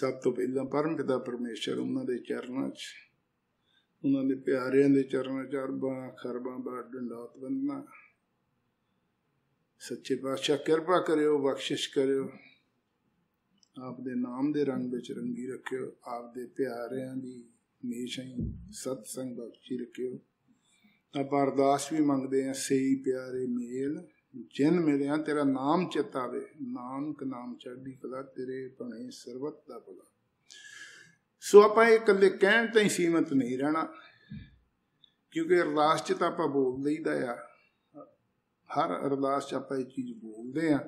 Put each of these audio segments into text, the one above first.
ਸਭ ਤੋਂ ਪਹਿਲਾਂ ਪਰਮ ਪਿਤਾ ਪਰਮੇਸ਼ਰ ਉਹਨਾਂ ਦੇ ਚਰਨਾਂ 'ਚ ਉਹਨਾਂ ਦੇ ਪਿਆਰਿਆਂ ਦੇ ਚਰਨਾਂ 'ਚ ਅਰਬਾਂ ਖਰਬਾਂ ਬਾੜ ਡੰਡਾਤ ਬੰਦਨਾ ਸੱਚੇ ਪਾਤਸ਼ਾਹ ਕਿਰਪਾ ਕਰਿਓ ਬਖਸ਼ਿਸ਼ ਕਰਿਓ ਆਪ ਦੇ ਨਾਮ ਦੇ ਰੰਗ ਵਿੱਚ ਰੰਗੀ ਰੱਖਿਓ ਆਪ ਦੇ ਪਿਆਰਿਆਂ ਦੀ ਹਮੇਸ਼ਾ ਹੀ ਸਤ ਸੰਗ ਬਖਸ਼ੀ ਰੱਖਿਓ ਆਪਾਂ ਅਰਦਾਸ ਵੀ ਮੰਗਦੇ ਆ ਸਹੀ ਪਿਆਰੇ ਮੇਲ ਜਿਨ ਮਿਲਿਆ ਤੇਰਾ ਨਾਮ ਚੇਤਾਵੇ ਨਾਨਕ ਨਾਮ ਚੜ੍ਹਦੀ ਕਲਾ ਤੇਰੇ ਭਣੇ ਸਰਬਤ ਦਾ ਭਲਾ ਸੋ ਆਪਾਂ ਇਹ ਇਕੱਲੇ ਕਹਿਣ ਤੇ ਹੀ ਸੀਮਤ ਨਹੀਂ ਰਹਿਣਾ ਕਿਉਂਕਿ ਅਰਦਾਸ ਚ ਤਾਂ ਆਪਾਂ ਬੋਲ ਲਈਦਾ ਆ ਹਰ ਅਰਦਾਸ ਚ ਆਪਾਂ ਇਹ ਚੀਜ਼ ਬੋਲਦੇ ਆ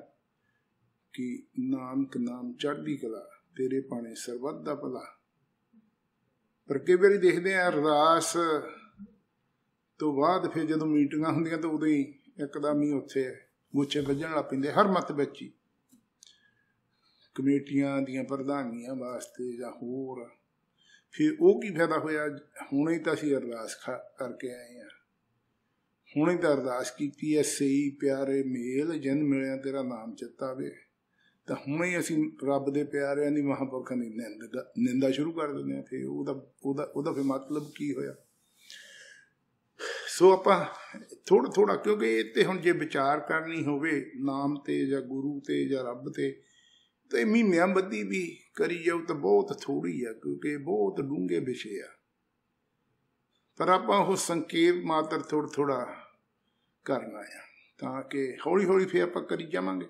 ਕਿ ਨਾਨਕ ਨਾਮ ਚੜ੍ਹਦੀ ਕਲਾ ਤੇਰੇ ਭਾਣੇ ਸਰਬਤ ਦਾ ਭਲਾ ਪਰ ਕਈ ਵਾਰੀ ਦੇਖਦੇ ਆ ਅਰਦਾਸ ਤੋਂ ਬਾਅਦ ਫਿਰ ਜਦੋਂ ਮੀਟਿੰਗਾਂ ਹੁੰਦੀਆਂ ਤਾਂ ਉਦੋਂ ਹੀ ਇੱਕਦਮ ਹੀ ਉੱਥੇ ਮੁੱਛੇ ਵੱਜਣ ਲੱਗ ਪੈਂਦੇ ਹਰ ਮਤ ਵਿੱਚ ਹੀ ਕਮੇਟੀਆਂ ਦੀਆਂ ਪ੍ਰਧਾਨੀਆਂ ਵਾਸਤੇ ਜਾਂ ਹੋਰ ਫਿਰ ਉਹ ਕੀ ਫਾਇਦਾ ਹੋਇਆ ਹੁਣੇ ਤਾਂ ਅਸੀਂ ਅਰਦਾਸ ਕਰਕੇ ਆਏ ਆ ਹੁਣੇ ਤਾਂ ਅਰਦਾਸ ਕੀਤੀ ਐ ਸਹੀ ਪਿਆਰੇ ਮੇਲ ਜਨ ਮਿਲਿਆ ਤੇਰਾ ਨਾਮ ਵੇ ਤਾਂ ਹੁਣੇ ਅਸੀਂ ਰੱਬ ਦੇ ਪਿਆਰਿਆਂ ਦੀ ਮਹਾਂਪੁਰਖਾਂ ਦੀ ਨਿੰਦਾ ਸ਼ੁਰੂ ਕਰ ਦਿੰਦੇ ਆ ਫਿਰ ਉਹਦਾ ਉਹਦਾ ਉਹਦਾ ਫਿਰ ਮਤਲਬ ਕੀ ਹੋਇਆ ਸੋ ਆਪਾਂ ਥੋੜਾ ਥੋੜਾ ਕਿਉਂਕਿ ਇਹ ਤੇ ਹੁਣ ਜੇ ਵਿਚਾਰ ਕਰਨੀ ਹੋਵੇ ਨਾਮ ਤੇ ਜਾਂ ਗੁਰੂ ਤੇ ਜਾਂ ਰੱਬ ਤੇ ਤੇ ਮਹੀਨਿਆਂ ਬੱਦੀ ਵੀ ਕਰੀ ਜਾਉ ਤਾਂ ਬਹੁਤ ਥੋੜੀ ਆ ਕਿਉਂਕਿ ਬਹੁਤ ਡੂੰਘੇ ਵਿਸ਼ੇ ਆ ਪਰ ਆਪਾਂ ਉਹ ਸੰਕੇਤ ਮਾਤਰ ਥੋੜਾ ਥੋੜਾ ਕਰਨਾ ਆ ਤਾਂ ਕਿ ਹੌਲੀ ਹੌਲੀ ਫੇਰ ਆਪਾਂ ਕਰੀ ਜਾਵਾਂਗੇ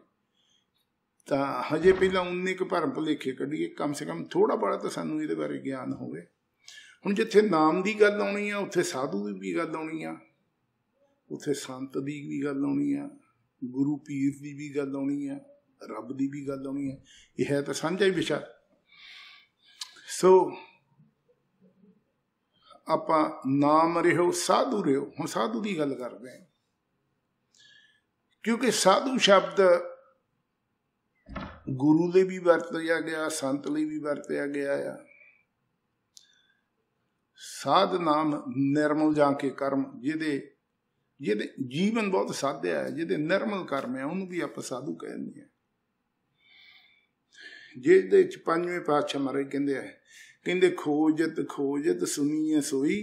ਤਾਂ ਹਜੇ ਪਹਿਲਾਂ 19 ਕ ਭਰਮ ਭੁਲੇਖੇ ਕੱਢੀਏ ਕਮ ਸੇ ਕਮ ਥੋੜਾ ਬੜਾ ਤਾਂ ਸਾਨੂੰ ਇਹਦੇ ਬਾਰੇ ਗਿਆਨ ਹੋਵੇ ਹੁਣ ਜਿੱਥੇ ਨਾਮ ਦੀ ਗੱਲ ਆਉਣੀ ਆ ਉੱਥੇ ਸਾਧੂ ਦੀ ਵੀ ਗੱਲ ਆਉਣੀ ਆ ਉੱਥੇ ਸੰਤ ਦੀ ਵੀ ਗੱਲ ਆਉਣੀ ਆ ਗੁਰੂ ਪੀਰ ਦੀ ਵੀ ਗੱਲ ਆਉਣੀ ਆ ਰੱਬ ਦੀ ਵੀ ਗੱਲ ਆਉਣੀ ਆ ਇਹ ਹੈ ਤਾਂ ਸਾਂਝਾ ਹੀ ਵਿਸ਼ਾ ਸੋ ਆਪਾਂ ਨਾਮ ਰਿਹੋ ਸਾਧੂ ਰਿਹੋ ਹੁਣ ਸਾਧੂ ਦੀ ਗੱਲ ਕਰਦੇ ਆ ਕਿਉਂਕਿ ਸਾਧੂ ਸ਼ਬਦ ਗੁਰੂ ਲਈ ਵੀ ਵਰਤਿਆ ਗਿਆ ਸੰਤ ਲਈ ਵੀ ਵਰਤਿਆ ਗਿਆ ਆ ਸਾਧ ਨਾਮ ਨਿਰਮਲ ਜਾਂ ਕੇ ਕਰਮ ਜਿਹਦੇ ਜਿਹਦੇ ਜੀਵਨ ਬਹੁਤ ਸਾਧਿਆ ਹੈ ਜਿਹਦੇ ਨਿਰਮਲ ਕਰਮ ਹੈ ਉਹਨੂੰ ਵੀ ਆਪਾਂ ਸਾਧੂ ਕਹਿੰਦੇ ਆ ਜਿਹਦੇ ਚ ਪੰਜਵੇਂ ਪਾਤਸ਼ਾਹ ਮਾਰੇ ਕਹਿੰਦੇ ਆ ਕਹਿੰਦੇ ਖੋਜਤ ਖੋਜਤ ਸੁਣੀਏ ਸੋਈ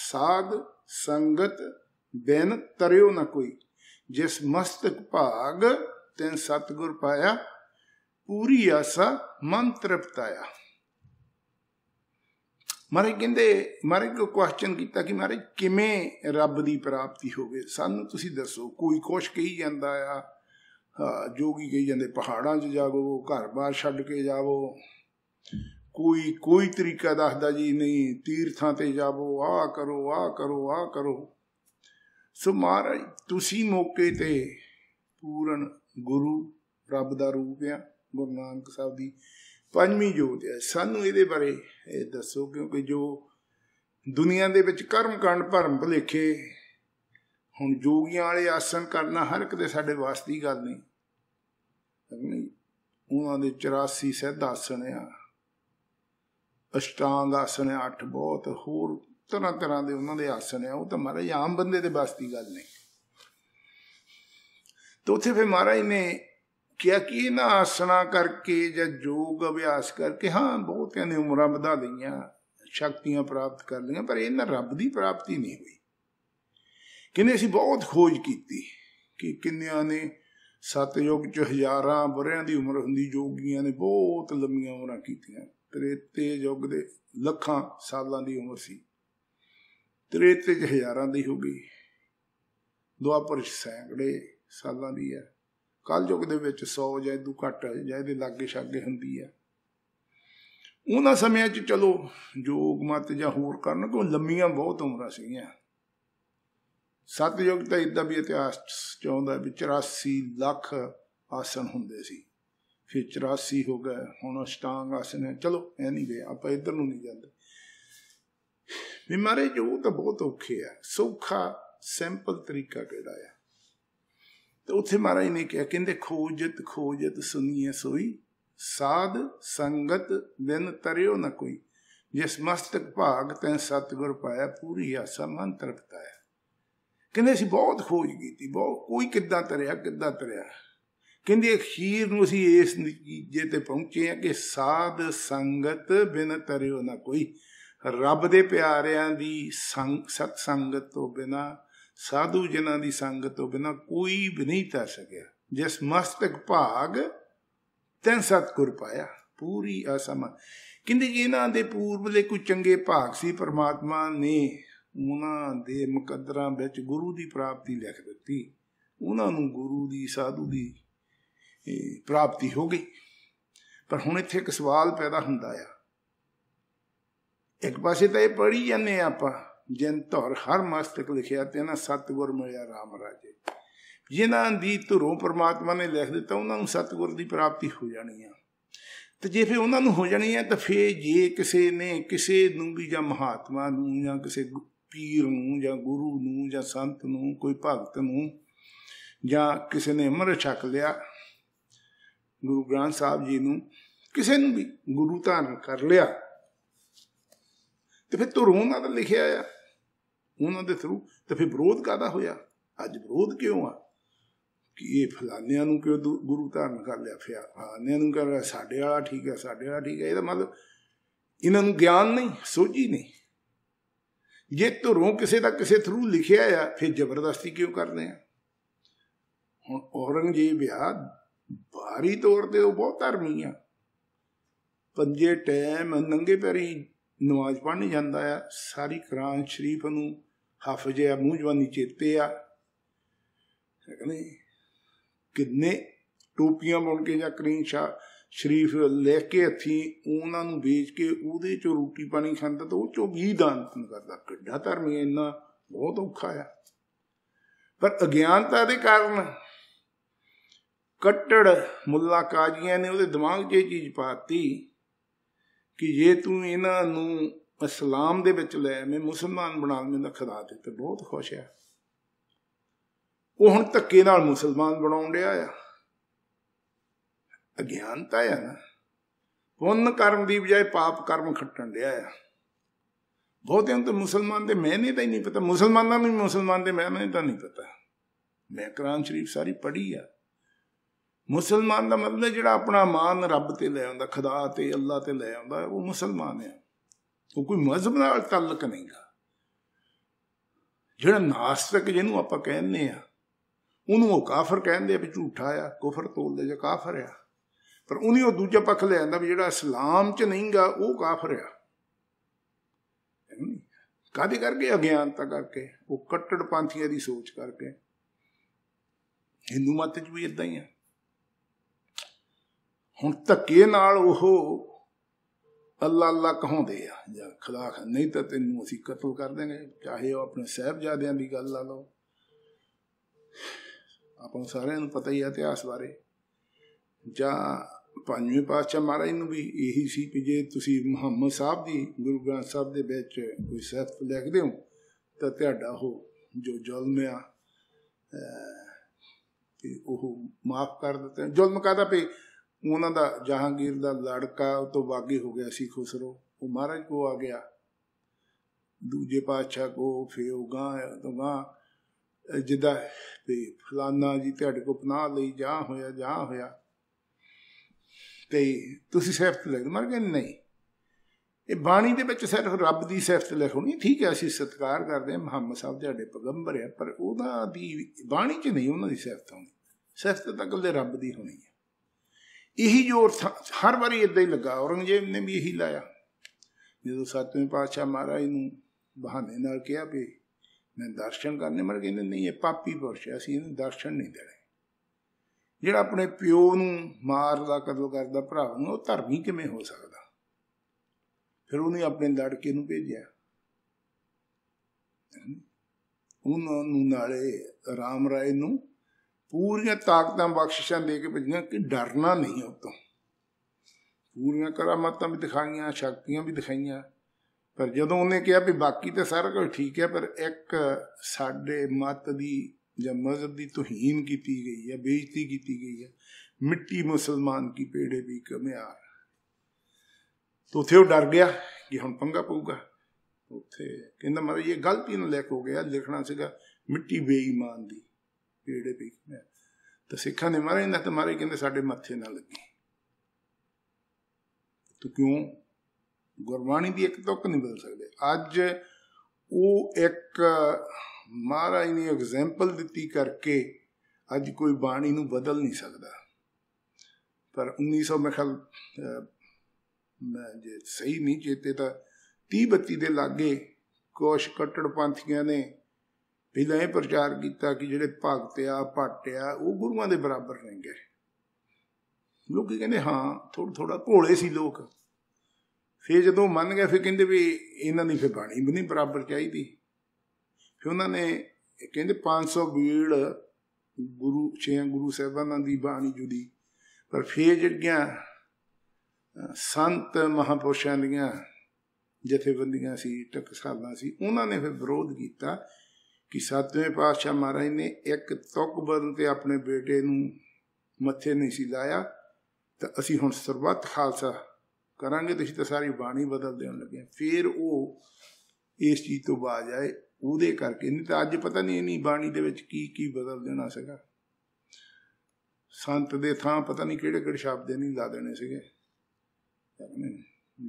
ਸਾਧ ਸੰਗਤ ਬਿਨ ਤਰਿਓ ਨਾ ਕੋਈ ਜਿਸ ਮਸਤਕ ਭਾਗ ਤੈਨ ਸਤਗੁਰ ਪਾਇਆ ਪੂਰੀ ਆਸਾ ਮਨ ਮਹਾਰਾਜ ਕਹਿੰਦੇ ਮਹਾਰਾਜ ਕੋ ਕੁਐਸਚਨ ਕੀਤਾ ਕਿ ਮਹਾਰਾਜ ਕਿਵੇਂ ਰੱਬ ਦੀ ਪ੍ਰਾਪਤੀ ਹੋਵੇ ਸਾਨੂੰ ਤੁਸੀਂ ਦੱਸੋ ਕੋਈ ਕੋਸ਼ ਕਹੀ ਜਾਂਦਾ ਆ ਜੋਗੀ ਕਹੀ ਜਾਂਦੇ ਪਹਾੜਾਂ 'ਚ ਜਾਵੋ ਘਰ-ਬਾਰ ਛੱਡ ਕੇ ਜਾਵੋ ਕੋਈ ਕੋਈ ਤਰੀਕਾ ਦੱਸਦਾ ਜੀ ਨਹੀਂ ਤੀਰਥਾਂ ਤੇ ਜਾਵੋ ਆ ਕਰੋ ਆ ਕਰੋ ਆ ਕਰੋ ਸੋ ਮਹਾਰਾਜ ਤੁਸੀਂ ਮੌਕੇ ਤੇ ਪੂਰਨ ਗੁਰੂ ਰੱਬ ਦਾ ਰੂਪ ਆ ਗੁਰੂ ਨਾਨਕ ਸਾਹਿਬ ਦੀ ਪੰਜਵੀਂ ਜੋਤ ਹੈ ਸਾਨੂੰ ਇਹਦੇ ਬਾਰੇ ਇਹ ਦੱਸੋ ਕਿਉਂਕਿ ਜੋ ਦੁਨੀਆ ਦੇ ਵਿੱਚ ਕਰਮ ਕਾਂਡ ਭਰਮ ਭਲੇਖੇ ਹੁਣ ਜੋਗੀਆਂ ਵਾਲੇ ਆਸਣ ਕਰਨਾ ਹਰ ਇੱਕ ਦੇ ਸਾਡੇ ਵਾਸਤੇ ਦੀ ਗੱਲ ਨਹੀਂ ਉਹਨਾਂ ਦੇ 84 ਸਿੱਧ ਆਸਣ ਆ ਅਸ਼ਟਾਂਗ ਆਸਣ ਆ ਅੱਠ ਬਹੁਤ ਹੋਰ ਤਰ੍ਹਾਂ ਤਰ੍ਹਾਂ ਦੇ ਉਹਨਾਂ ਦੇ ਆਸਣ ਆ ਉਹ ਤਾਂ ਮਹਾਰਾਜ ਆਮ ਬੰਦੇ ਦੇ ਵਾਸਤੇ ਦੀ ਗੱਲ ਨਹੀਂ ਤੋਂ ਉੱਥੇ ਫਿਰ ਮਹਾਰਾਜ ਨੇ ਕਿਹਾ ਕਿ ਨਾ ਆਸਣਾ ਕਰਕੇ ਜਾਂ ਯੋਗ ਅਭਿਆਸ ਕਰਕੇ ਹਾਂ ਬਹੁਤਿਆਂ ਨੇ ਉਮਰਾਂ ਵਧਾ ਲਈਆਂ ਸ਼ਕਤੀਆਂ ਪ੍ਰਾਪਤ ਕਰ ਲਈਆਂ ਪਰ ਇਹਨਾਂ ਰੱਬ ਦੀ ਪ੍ਰਾਪਤੀ ਨਹੀਂ ਹੋਈ ਕਿੰਨੇ ਅਸੀਂ ਬਹੁਤ ਖੋਜ ਕੀਤੀ ਕਿ ਕਿੰਨਿਆਂ ਨੇ ਸਤਯੁਗ ਚ ਹਜ਼ਾਰਾਂ ਬਰਿਆਂ ਦੀ ਉਮਰ ਹੁੰਦੀ ਜੋਗੀਆਂ ਨੇ ਬਹੁਤ ਲੰਮੀਆਂ ਉਮਰਾਂ ਕੀਤੀਆਂ ਤ੍ਰੇਤੇ ਯੁੱਗ ਦੇ ਲੱਖਾਂ ਸਾਲਾਂ ਦੀ ਉਮਰ ਸੀ ਤ੍ਰੇਤੇ ਚ ਹਜ਼ਾਰਾਂ ਦੀ ਹੋ ਗਈ ਦੁਆਪਰ ਸੈਂਕੜੇ ਸਾਲਾਂ ਦੀ ਹੈ ਕਲਯੁਗ ਦੇ ਵਿੱਚ 100 ਜਾਂ ਇਦੋਂ ਘੱਟ ਜਾਂ ਇਹਦੇ ਲਾਗੇ ਛਾਗੇ ਹੁੰਦੀ ਆ ਉਹਨਾਂ ਸਮਿਆਂ 'ਚ ਚਲੋ ਜੋਗ ਮਤ ਜਾਂ ਹੋਰ ਕਰਨ ਕੋ ਲੰਮੀਆਂ ਬਹੁਤ ਉਮਰਾਂ ਸੀਗੀਆਂ ਸਤਯੁਗ ਤਾਂ ਇਦਾਂ ਵੀ ਇਤਿਹਾਸ ਚ ਆਉਂਦਾ ਵੀ 84 ਲੱਖ ਆਸਣ ਹੁੰਦੇ ਸੀ ਫਿਰ 84 ਹੋ ਗਏ ਹੁਣ ਸਟਾਂਗ ਆਸਣ ਹੈ ਚਲੋ ਐ ਨਹੀਂ ਗਏ ਆਪਾਂ ਇੱਧਰ ਨੂੰ ਨਹੀਂ ਜਾਂਦੇ ਬਿਮਾਰੇ ਜੋ ਤਾਂ ਬਹੁਤ ਔਖੇ ਆ ਸੌਖਾ ਸਿੰਪਲ ਤਰੀਕਾ ਕਿਹੜਾ ਆ ਤੇ ਉੱਥੇ ਮਹਾਰਾਜ ਨੇ ਕਿਹਾ ਕਹਿੰਦੇ ਖੋਜਤ ਖੋਜਤ ਸੁਨੀਏ ਸੋਈ ਸਾਧ ਸੰਗਤ ਬਿਨ ਤਰਿਓ ਨਾ ਕੋਈ ਜਿਸ ਮਸਤਕ ਭਾਗ ਤੈ ਸਤਗੁਰ ਪਾਇਆ ਪੂਰੀ ਆਸਾ ਮਨ ਤਰਪਤਾਇਆ ਕਹਿੰਦੇ ਅਸੀਂ ਬਹੁਤ ਖੋਜ ਕੀਤੀ ਬਹੁਤ ਕੋਈ ਕਿੱਦਾਂ ਤਰਿਆ ਕਿੱਦਾਂ ਤਰਿਆ ਕਹਿੰਦੇ ਅਖੀਰ ਨੂੰ ਅਸੀਂ ਇਸ ਨਤੀਜੇ ਤੇ ਪਹੁੰਚੇ ਆ ਕਿ ਸਾਧ ਸੰਗਤ ਬਿਨ ਤਰਿਓ ਨਾ ਕੋਈ ਰੱਬ ਦੇ ਪਿਆਰਿਆਂ ਦੀ ਸੰਗ ਸਤ ਸੰਗਤ ਤੋਂ ਬਿਨਾ ਸਾਧੂ ਜਿਨ੍ਹਾਂ ਦੀ ਸੰਗਤ ਤੋਂ ਬਿਨਾ ਕੋਈ ਵੀ ਨਹੀਂ ਤਰ ਸਕਿਆ ਜਿਸ ਮਸਤਕ ਭਾਗ ਤੈਨ ਸਤਗੁਰ ਪਾਇਆ ਪੂਰੀ ਅਸਮ ਕਿੰਦੇ ਇਹਨਾਂ ਦੇ ਪੂਰਬਲੇ ਕੋਈ ਚੰਗੇ ਭਾਗ ਸੀ ਪ੍ਰਮਾਤਮਾ ਨੇ ਉਹਨਾਂ ਦੇ ਮੁਕੱਦਰਾਂ ਵਿੱਚ ਗੁਰੂ ਦੀ ਪ੍ਰਾਪਤੀ ਲਿਖ ਦਿੱਤੀ ਉਹਨਾਂ ਨੂੰ ਗੁਰੂ ਦੀ ਸਾਧੂ ਦੀ ਪ੍ਰਾਪਤੀ ਹੋ ਗਈ ਪਰ ਹੁਣ ਇੱਥੇ ਇੱਕ ਸਵਾਲ ਪੈਦਾ ਹੁੰਦਾ ਆ ਇੱਕ ਪਾਸੇ ਤਾਂ ਇਹ ਪੜੀ ਜਾਂਦੇ ਆਪਾਂ ਜਿਨ ਧੁਰ ਹਰ ਮਸਤਕ ਲਿਖਿਆ ਤੇਨਾ ਸਤਗੁਰ ਮਿਲਿਆ ਰਾਮ ਰਾਜੇ ਜਿਨ੍ਹਾਂ ਦੀ ਧੁਰੋਂ ਪ੍ਰਮਾਤਮਾ ਨੇ ਲਿਖ ਦਿੱਤਾ ਉਹਨਾਂ ਨੂੰ ਸਤਗੁਰ ਦੀ ਪ੍ਰਾਪਤੀ ਹੋ ਜਾਣੀ ਆ ਤੇ ਜੇ ਫੇ ਉਹਨਾਂ ਨੂੰ ਹੋ ਜਾਣੀ ਆ ਤਾਂ ਫੇ ਜੇ ਕਿਸੇ ਨੇ ਕਿਸੇ ਨੂੰ ਵੀ ਜਾਂ ਮਹਾਤਮਾ ਨੂੰ ਜਾਂ ਕਿਸੇ ਪੀਰ ਨੂੰ ਜਾਂ ਗੁਰੂ ਨੂੰ ਜਾਂ ਸੰਤ ਨੂੰ ਕੋਈ ਭਗਤ ਨੂੰ ਜਾਂ ਕਿਸੇ ਨੇ ਅਮਰ ਛਕ ਲਿਆ ਗੁਰੂ ਗ੍ਰੰਥ ਸਾਹਿਬ ਜੀ ਨੂੰ ਕਿਸੇ ਨੂੰ ਵੀ ਗੁਰੂ ਧਾਰਨ ਕਰ ਲਿਆ ਤੇ ਫਿਰ ਉਹਨਾਂ ਨਾਲ ਲਿਖਿਆ ਆ ਉਹਨਾਂ ਦੇ ਥਰੂ ਤੇ ਫਿਰ ਵਿਰੋਧ ਕਾਦਾ ਹੋਇਆ ਅੱਜ ਵਿਰੋਧ ਕਿਉਂ ਆ ਕਿ ਇਹ ਫਲਾਨਿਆਂ ਨੂੰ ਕਿਉਂ ਗੁਰੂ ਧਾਰਨ ਕਰ ਲਿਆ ਫਿਆ ਫਲਾਨਿਆਂ ਨੂੰ ਕਰ ਸਾਡੇ ਵਾਲਾ ਠੀਕ ਹੈ ਸਾਡੇ ਵਾਲਾ ਠੀਕ ਹੈ ਇਹਦਾ ਮਤਲਬ ਇਹਨਾਂ ਨੂੰ ਗਿਆਨ ਨਹੀਂ ਸੋਝੀ ਨਹੀਂ ਜੇ ਤੁਰੋਂ ਕਿਸੇ ਦਾ ਕਿਸੇ ਥਰੂ ਲਿਖਿਆ ਆ ਫਿਰ ਜ਼ਬਰਦਸਤੀ ਕਿਉਂ ਕਰਦੇ ਆ ਹੁਣ ਔਰੰਗਜ਼ੇਬ ਆ ਭਾਰੀ ਤੌਰ ਤੇ ਉਹ ਬਹੁਤ ਧਰਮੀ ਆ ਪੰਜੇ ਟਾਈਮ ਨੰਗੇ ਪੈਰੀ ਨਵਾਜ਼ ਪੜ੍ਹਨ ਜਾਂਦਾ ਆ ਸਾਰੀ ਕੁਰਾਨ ਸ਼ਰੀਫ ਨੂੰ ਹਾਫਜ਼ ਆ ਮੂੰਹ ਜਵਾਨੀ ਚੇਤੇ ਆ ਕਹਿੰਦੇ ਕਿੰਨੇ ਟੋਪੀਆਂ ਬਣ ਕੇ ਜਾਂ ਕਰੀਨ ਸ਼ਾ ਸ਼ਰੀਫ ਲੈ ਕੇ ਅਥੀ ਉਹਨਾਂ ਨੂੰ ਵੇਚ ਕੇ ਉਹਦੇ ਚੋਂ ਰੋਟੀ ਪਾਣੀ ਖਾਂਦਾ ਤਾਂ ਉਹ ਚੋਂ ਵੀ ਦਾਨ ਕਰਦਾ ਕਿੱਡਾ ਧਰਮ ਹੈ ਇੰਨਾ ਬਹੁਤ ਔਖਾ ਆ ਪਰ ਅਗਿਆਨਤਾ ਦੇ ਕਾਰਨ ਕਟੜ ਮੁੱਲਾ ਕਾਜ਼ੀਆਂ ਨੇ ਉਹਦੇ ਦਿਮਾਗ 'ਚ ਇਹ ਚੀਜ਼ ਪਾਤੀ ਕਿ ਜੇ ਤੂੰ ਇਹਨਾਂ ਨੂੰ ਇਸਲਾਮ ਦੇ ਵਿੱਚ ਲੈ ਮੈਂ ਮੁਸਲਮਾਨ ਬਣਾ ਮੈਂ ਦਾ ਖੁਦਾ ਤੇ ਤੇ ਬਹੁਤ ਖੁਸ਼ ਆ ਉਹ ਹੁਣ ਧੱਕੇ ਨਾਲ ਮੁਸਲਮਾਨ ਬਣਾਉਣ ਰਿਹਾ ਆ ਅਗਿਆਨਤਾ ਆ ਨਾ ਪੁੰਨ ਕਰਮ ਦੀ ਬਜਾਏ ਪਾਪ ਕਰਮ ਖੱਟਣ ਰਿਹਾ ਆ ਬਹੁਤਿਆਂ ਨੂੰ ਤਾਂ ਮੁਸਲਮਾਨ ਦੇ ਮੈਂ ਨਹੀਂ ਤਾਂ ਹੀ ਨਹੀਂ ਪਤਾ ਮੁਸਲਮਾਨਾਂ ਨੂੰ ਮੁਸਲਮਾਨ ਦੇ ਮੈਂ ਨਹੀਂ ਤਾਂ ਨਹੀਂ ਪਤਾ ਮੈਂ ਕੁਰਾਨ ਸ਼ਰੀਫ ਸਾਰੀ ਪੜ੍ਹੀ ਆ ਮੁਸਲਮਾਨ ਦਾ ਮਤਲਬ ਜਿਹੜਾ ਆਪਣਾ ਮਾਨ ਰੱਬ ਤੇ ਲੈ ਆਉਂਦਾ ਖੁਦਾ ਤੇ ਅੱਲਾ ਤੇ ਲੈ ਆਉਂਦਾ ਉਹ ਮੁਸਲਮਾਨ ਆ ਉਹ ਕੋਈ ਮਜ਼ਬ ਨਾਲ ਨਹੀਂ ਨਹੀਂਗਾ ਜਿਹੜਾ ਨਾਸਤਕ ਜਿਹਨੂੰ ਆਪਾਂ ਕਹਿੰਦੇ ਆ ਉਹਨੂੰ ਉਹ ਕਾਫਰ ਕਹਿੰਦੇ ਆ ਵੀ ਝੂਠਾ ਆ ਕਫਰ ਤੋਲਦੇ ਜਾਂ ਕਾਫਰ ਆ ਪਰ ਉਹਨੇ ਉਹ ਦੂਜਾ ਪੱਖ ਲੈ ਆਂਦਾ ਵੀ ਜਿਹੜਾ ਇਸਲਾਮ 'ਚ ਨਹੀਂਗਾ ਉਹ ਕਾਫਰ ਆ ਕਾਦੀ ਕਰਕੇ ਅਗਿਆਨਤਾ ਕਰਕੇ ਉਹ ਕੱਟੜ ਪੰਥੀਆਂ ਦੀ ਸੋਚ ਕਰਕੇ ਹਿੰਦੂ ਮਤ 'ਚ ਵੀ ਇਦਾਂ ਹੀ ਆ ਹੁਣ ਧੱਕੇ ਨਾਲ ਉਹ ਅੱਲਾ ਅੱਲਾ ਕਹਾਉਂਦੇ ਆ ਜਾਂ ਖਲਾਕ ਨਹੀਂ ਤਾਂ ਤੈਨੂੰ ਅਸੀਂ ਕਤਲ ਕਰ ਦੇਗੇ ਚਾਹੇ ਉਹ ਆਪਣੇ ਸਹਿਬਜ਼ਾਦਿਆਂ ਦੀ ਗੱਲ ਲਾ ਲਓ ਆਪਾਂ ਸਾਰਿਆਂ ਨੂੰ ਪਤਾ ਹੀ ਹੈ ਇਤਿਹਾਸ ਬਾਰੇ ਜਾਂ ਪੰਜਵੇਂ ਪਾਤਸ਼ਾਹ ਮਹਾਰਾਜ ਨੂੰ ਵੀ ਇਹੀ ਸੀ ਕਿ ਜੇ ਤੁਸੀਂ ਮੁਹੰਮਦ ਸਾਹਿਬ ਦੀ ਗੁਰੂ ਗ੍ਰੰਥ ਸਾਹਿਬ ਦੇ ਵਿੱਚ ਕੋਈ ਸਹਿਤ ਲਿਖਦੇ ਹੋ ਤਾਂ ਤੁਹਾਡਾ ਉਹ ਜੋ ਜ਼ੁਲਮ ਆ ਉਹ ਮਾਫ ਕਰ ਦਿੱਤੇ ਜ਼ੁਲਮ ਕਾਦਾ ਪਈ ਉਹਨਾਂ ਦਾ ਜਹਾਂਗੀਰ ਦਾ ਲੜਕਾ ਉਹ ਤੋਂ ਬਾਗੀ ਹੋ ਗਿਆ ਸੀ ਖੁਸਰੋ ਉਹ ਮਹਾਰਾਜ ਕੋ ਆ ਗਿਆ ਦੂਜੇ ਪਾਤਸ਼ਾਹ ਕੋ ਫੇ ਉਹ ਗਾਂ ਤੋਂ ਗਾਂ ਜਿੱਦਾਂ ਤੇ ਫਲਾਨਾ ਜੀ ਤੁਹਾਡੇ ਕੋ ਪਨਾਹ ਲਈ ਜਾ ਹੋਇਆ ਜਾ ਹੋਇਆ ਤੇ ਤੁਸੀਂ ਸਿਫਤ ਲੈ ਮਰ ਗਏ ਨਹੀਂ ਇਹ ਬਾਣੀ ਦੇ ਵਿੱਚ ਸਿਰਫ ਰੱਬ ਦੀ ਸਿਫਤ ਲਿਖੋਣੀ ਠੀਕ ਹੈ ਅਸੀਂ ਸਤਿਕਾਰ ਕਰਦੇ ਹਾਂ ਮੁਹੰਮਦ ਸਾਹਿਬ ਤੁਹਾਡੇ ਪਗੰਬਰ ਹੈ ਪਰ ਉਹਦਾ ਦੀ ਬਾਣੀ 'ਚ ਨਹੀਂ ਉਹਨਾਂ ਦੀ ਸਿਫਤ ਹੁੰਦੀ ਸਿਫਤ ਤਾਂ ਕੱਲੇ ਰੱਬ ਦੀ ਹੋਣੀ ਹੈ ਇਹੀ ਜੋਰ ਹਰ ਵਾਰੀ ਇਦਾਂ ਹੀ ਲੱਗਾ ਔਰੰਗਜ਼ੇਬ ਨੇ ਵੀ ਇਹੀ ਲਾਇਆ ਜਦੋਂ ਸਤਵੇਂ ਪਾਤਸ਼ਾਹ ਮਹਾਰਾਜ ਨੂੰ ਬਹਾਨੇ ਨਾਲ ਕਿਹਾ ਵੀ ਮੈਂ ਦਰਸ਼ਨ ਕਰਨੇ ਮਰ ਗਏ ਨਹੀਂ ਇਹ ਪਾਪੀ ਪੁਰਸ਼ ਅਸੀਂ ਇਹਨੂੰ ਦਰਸ਼ਨ ਨਹੀਂ ਦੇਣੇ ਜਿਹੜਾ ਆਪਣੇ ਪਿਓ ਨੂੰ ਮਾਰਦਾ ਕਦੋਂ ਕਰਦਾ ਭਰਾ ਨੂੰ ਉਹ ਧਰਮੀ ਕਿਵੇਂ ਹੋ ਸਕਦਾ ਫਿਰ ਉਹਨੇ ਆਪਣੇ ਲੜਕੇ ਨੂੰ ਭੇਜਿਆ ਉਹਨਾਂ ਨੂੰ ਨਾਲੇ ਰਾਮ ਰਾਏ ਨੂੰ ਪੂਰੀਆਂ ਤਾਕਤਾਂ ਬਖਸ਼ਿਸ਼ਾਂ ਦੇ ਕੇ ਭਜੀਆਂ ਕਿ ਡਰਨਾ ਨਹੀਂ ਉਹ ਤੋਂ ਪੂਰੀਆਂ ਕਰਾਮਾਤਾਂ ਵੀ ਦਿਖਾਈਆਂ ਸ਼ਕਤੀਆਂ ਵੀ ਦਿਖਾਈਆਂ ਪਰ ਜਦੋਂ ਉਹਨੇ ਕਿਹਾ ਵੀ ਬਾਕੀ ਤੇ ਸਾਰਾ ਕੁਝ ਠੀਕ ਹੈ ਪਰ ਇੱਕ ਸਾਡੇ ਮਤ ਦੀ ਜਾਂ ਮਜ਼ਹਬ ਦੀ ਤੋਹੀਨ ਕੀਤੀ ਗਈ ਹੈ ਬੇਇੱਜ਼ਤੀ ਕੀਤੀ ਗਈ ਹੈ ਮਿੱਟੀ ਮੁਸਲਮਾਨ ਕੀ ਪੇੜੇ ਵੀ ਕਮਿਆਰ ਤੋ ਉਥੇ ਉਹ ਡਰ ਗਿਆ ਕਿ ਹੁਣ ਪੰਗਾ ਪਊਗਾ ਉਥੇ ਕਹਿੰਦਾ ਮਰ ਇਹ ਗਲਤੀ ਨਾਲ ਲਿਖ ਹੋ ਗਿਆ ਲਿਖਣਾ ਸੀਗਾ ਮਿੱਟੀ ਬੇਈਮਾਨ ਦੀ ਜਿਹੜੇ ਵੀ ਤਾਂ ਸਿੱਖਾਂ ਨੇ ਮਾਰੇ ਨਾ ਤੇ ਮਾਰੇ ਕਹਿੰਦੇ ਸਾਡੇ ਮੱਥੇ ਨਾ ਲੱਗੇ ਤੂੰ ਕਿਉਂ ਗੁਰਬਾਣੀ ਦੀ ਇੱਕ ਤੁਕ ਨਹੀਂ ਬਦਲ ਸਕਦੇ ਅੱਜ ਉਹ ਇੱਕ ਮਹਾਰਾਜ ਨੇ ਐਗਜ਼ੈਂਪਲ ਦਿੱਤੀ ਕਰਕੇ ਅੱਜ ਕੋਈ ਬਾਣੀ ਨੂੰ ਬਦਲ ਨਹੀਂ ਸਕਦਾ ਪਰ 1900 ਮੈਂ ਖਲ ਜੇ ਸਹੀ ਨਹੀਂ ਚੇਤੇ ਤਾਂ 30 32 ਦੇ ਲਾਗੇ ਕੋਸ਼ ਕਟੜ ਪੰਥੀਆਂ ਨੇ ਪਹਿਲਾਂ ਇਹ ਪ੍ਰਚਾਰ ਕੀਤਾ ਕਿ ਜਿਹੜੇ ਭਗਤ ਆ ਭੱਟ ਆ ਉਹ ਗੁਰੂਆਂ ਦੇ ਬਰਾਬਰ ਨਹੀਂ ਗਏ ਲੋਕੀ ਕਹਿੰਦੇ ਹਾਂ ਥੋੜਾ ਥੋੜਾ ਭੋਲੇ ਸੀ ਲੋਕ ਫਿਰ ਜਦੋਂ ਮੰਨ ਗਏ ਫਿਰ ਕਹਿੰਦੇ ਵੀ ਇਹਨਾਂ ਦੀ ਫੇ ਬਾਣੀ ਵੀ ਨਹੀਂ ਬਰਾਬਰ ਚਾਹੀਦੀ ਫਿਰ ਉਹਨਾਂ ਨੇ ਕਹਿੰਦੇ 500 ਬੀੜ ਗੁਰੂ ਛੇ ਗੁਰੂ ਸਾਹਿਬਾਨਾਂ ਦੀ ਬਾਣੀ ਜੁੜੀ ਪਰ ਫਿਰ ਜਿਹੜੀਆਂ ਸੰਤ ਮਹਾਪੁਰਸ਼ਾਂ ਦੀਆਂ ਜਥੇਬੰਦੀਆਂ ਸੀ ਟਕਸਾਲਾਂ ਸੀ ਉਹਨਾਂ ਨੇ ਫਿਰ ਵਿਰੋਧ ਕੀਤਾ ਕਿ ਸਤਵੇਂ ਪਾਤਸ਼ਾਹ ਮਹਾਰਾਜ ਨੇ ਇੱਕ ਤੁਕ ਬਦਨ ਤੇ ਆਪਣੇ ਬੇਟੇ ਨੂੰ ਮੱਥੇ ਨਹੀਂ ਸੀ ਲਾਇਆ ਤਾਂ ਅਸੀਂ ਹੁਣ ਸਰਬੱਤ ਖਾਲਸਾ ਕਰਾਂਗੇ ਤੁਸੀਂ ਤਾਂ ਸਾਰੀ ਬਾਣੀ ਬਦਲ ਦੇਣ ਲੱਗੇ ਫਿਰ ਉਹ ਇਸ ਚੀਜ਼ ਤੋਂ ਬਾਜ ਆਏ ਉਹਦੇ ਕਰਕੇ ਨਹੀਂ ਤਾਂ ਅੱਜ ਪਤਾ ਨਹੀਂ ਇਨੀ ਬਾਣੀ ਦੇ ਵਿੱਚ ਕੀ ਕੀ ਬਦਲ ਦੇਣਾ ਸੀਗਾ ਸੰਤ ਦੇ ਥਾਂ ਪਤਾ ਨਹੀਂ ਕਿਹੜੇ ਕਿਹੜੇ ਸ਼ਬਦ ਨਹੀਂ ਲਾ ਦੇਣੇ ਸੀਗੇ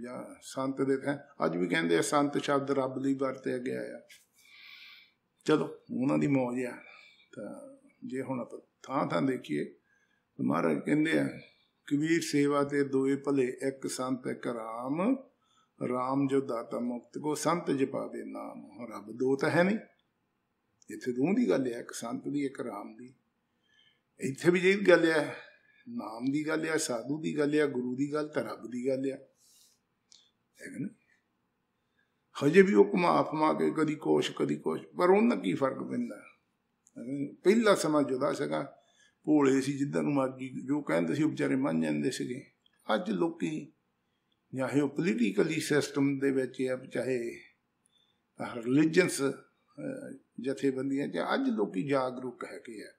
ਜਾਂ ਸੰਤ ਦੇ ਥਾਂ ਅੱਜ ਵੀ ਕਹਿੰਦੇ ਆ ਸੰਤ ਸ਼ਬਦ ਰੱਬ ਲਈ ਵਰਤਿਆ ਗਿਆ ਆ ਚਲੋ ਉਹਨਾਂ ਦੀ ਮੌਜ ਆ ਤਾਂ ਜੇ ਹੁਣ ਆਪਾਂ ਥਾਂ ਥਾਂ ਦੇਖੀਏ ਮਹਾਰਾਜ ਕਹਿੰਦੇ ਆ ਕਬੀਰ ਸੇਵਾ ਤੇ ਦੋਏ ਭਲੇ ਇੱਕ ਸੰਤ ਇੱਕ ਰਾਮ ਰਾਮ ਜੋ ਦਾਤਾ ਮੁਕਤ ਕੋ ਸੰਤ ਜਪਾਵੇ ਨਾਮ ਰੱਬ ਦੋ ਤਾਂ ਹੈ ਨਹੀਂ ਇੱਥੇ ਦੋਹਾਂ ਦੀ ਗੱਲ ਹੈ ਇੱਕ ਸੰਤ ਦੀ ਇੱਕ ਰਾਮ ਦੀ ਇੱਥੇ ਵੀ ਜਿਹੜੀ ਗੱਲ ਹੈ ਨਾਮ ਦੀ ਗੱਲ ਹੈ ਸਾਧੂ ਦੀ ਗੱਲ ਹੈ ਗੁਰੂ ਦੀ ਗੱਲ ਤਾਂ ਰੱਬ ਦੀ ਗੱਲ ਹੈ ਹੈ ਨਾ ਹਜੇ ਵੀ ਉਹ ਘੁਮਾ ਫਮਾ ਕੇ ਕਦੀ ਕੋਸ਼ ਕਦੀ ਕੋਸ਼ ਪਰ ਉਹਨਾਂ ਕੀ ਫਰਕ ਪੈਂਦਾ ਪਹਿਲਾ ਸਮਾਂ ਜੁਦਾ ਸੀਗਾ ਭੋਲੇ ਸੀ ਜਿੱਦਾਂ ਨੂੰ ਮਰਜੀ ਜੋ ਕਹਿੰਦੇ ਸੀ ਵਿਚਾਰੇ ਮੰਨ ਜਾਂਦੇ ਸੀਗੇ ਅੱਜ ਲੋਕੀ ਜਾਂ ਇਹ ਪੋਲੀਟੀਕਲੀ ਸਿਸਟਮ ਦੇ ਵਿੱਚ ਹੈ ਚਾਹੇ ਰਿਲੀਜੀਅਸ ਜਥੇਬੰਦੀਆਂ ਜਾਂ ਅੱਜ ਲੋਕੀ ਜਾਗਰੂਕ ਹੈਗੇ ਆ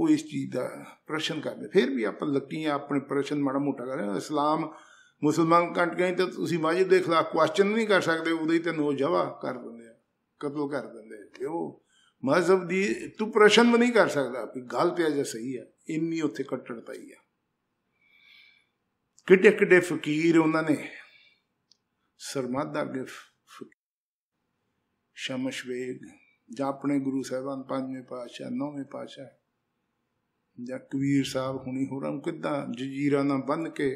ਉਹ ਇਸ ਚੀਜ਼ ਦਾ ਪ੍ਰਸ਼ਨ ਕਰਦੇ ਫਿਰ ਵੀ ਆਪਾਂ ਲੱਕੀ ਆਪਣੇ ਪ੍ਰਸ਼ਨ ਮਾੜਾ ਮੋਟਾ ਕਰ ਰਹੇ ਇਸਲਾਮ ਮੁਸਲਮਾਨ ਕੱਟ ਗਏ ਤੇ ਤੁਸੀਂ ਵਾਜਿਬ ਦੇ ਖਿਲਾਫ ਕੁਐਸਚਨ ਨਹੀਂ ਕਰ ਸਕਦੇ ਉਹਦੇ ਹੀ ਤੇ ਉਹ ਕਰ ਦਿੰਦੇ ਆ ਕਤਲ ਕਰ ਦਿੰਦੇ ਕਿਉਂ ਮਜ਼ਹਬ ਦੀ ਤੂੰ ਪ੍ਰਸ਼ਨ ਵੀ ਨਹੀਂ ਕਰ ਸਕਦਾ ਕਿ ਗਲਤ ਹੈ ਜਾਂ ਸਹੀ ਹੈ ਇੰਨੀ ਉੱਥੇ ਕੱਟੜ ਪਈ ਆ ਕਿੱਡੇ ਕਿੱਡੇ ਫਕੀਰ ਉਹਨਾਂ ਨੇ ਸਰਮਾਦਾ ਅੱਗੇ ਸ਼ਮਸ਼ਵੇਗ ਜਾਂ ਆਪਣੇ ਗੁਰੂ ਸਾਹਿਬਾਨ ਪੰਜਵੇਂ ਪਾਤਸ਼ਾਹ ਨੌਵੇਂ ਪਾਤਸ਼ਾਹ ਜਾਂ ਕਬੀਰ ਸਾਹਿਬ ਹੁਣੀ ਹੋਰਾਂ ਕਿੱਦਾਂ ਜਜੀਰਾ ਨਾਲ ਬੰਨ ਕੇ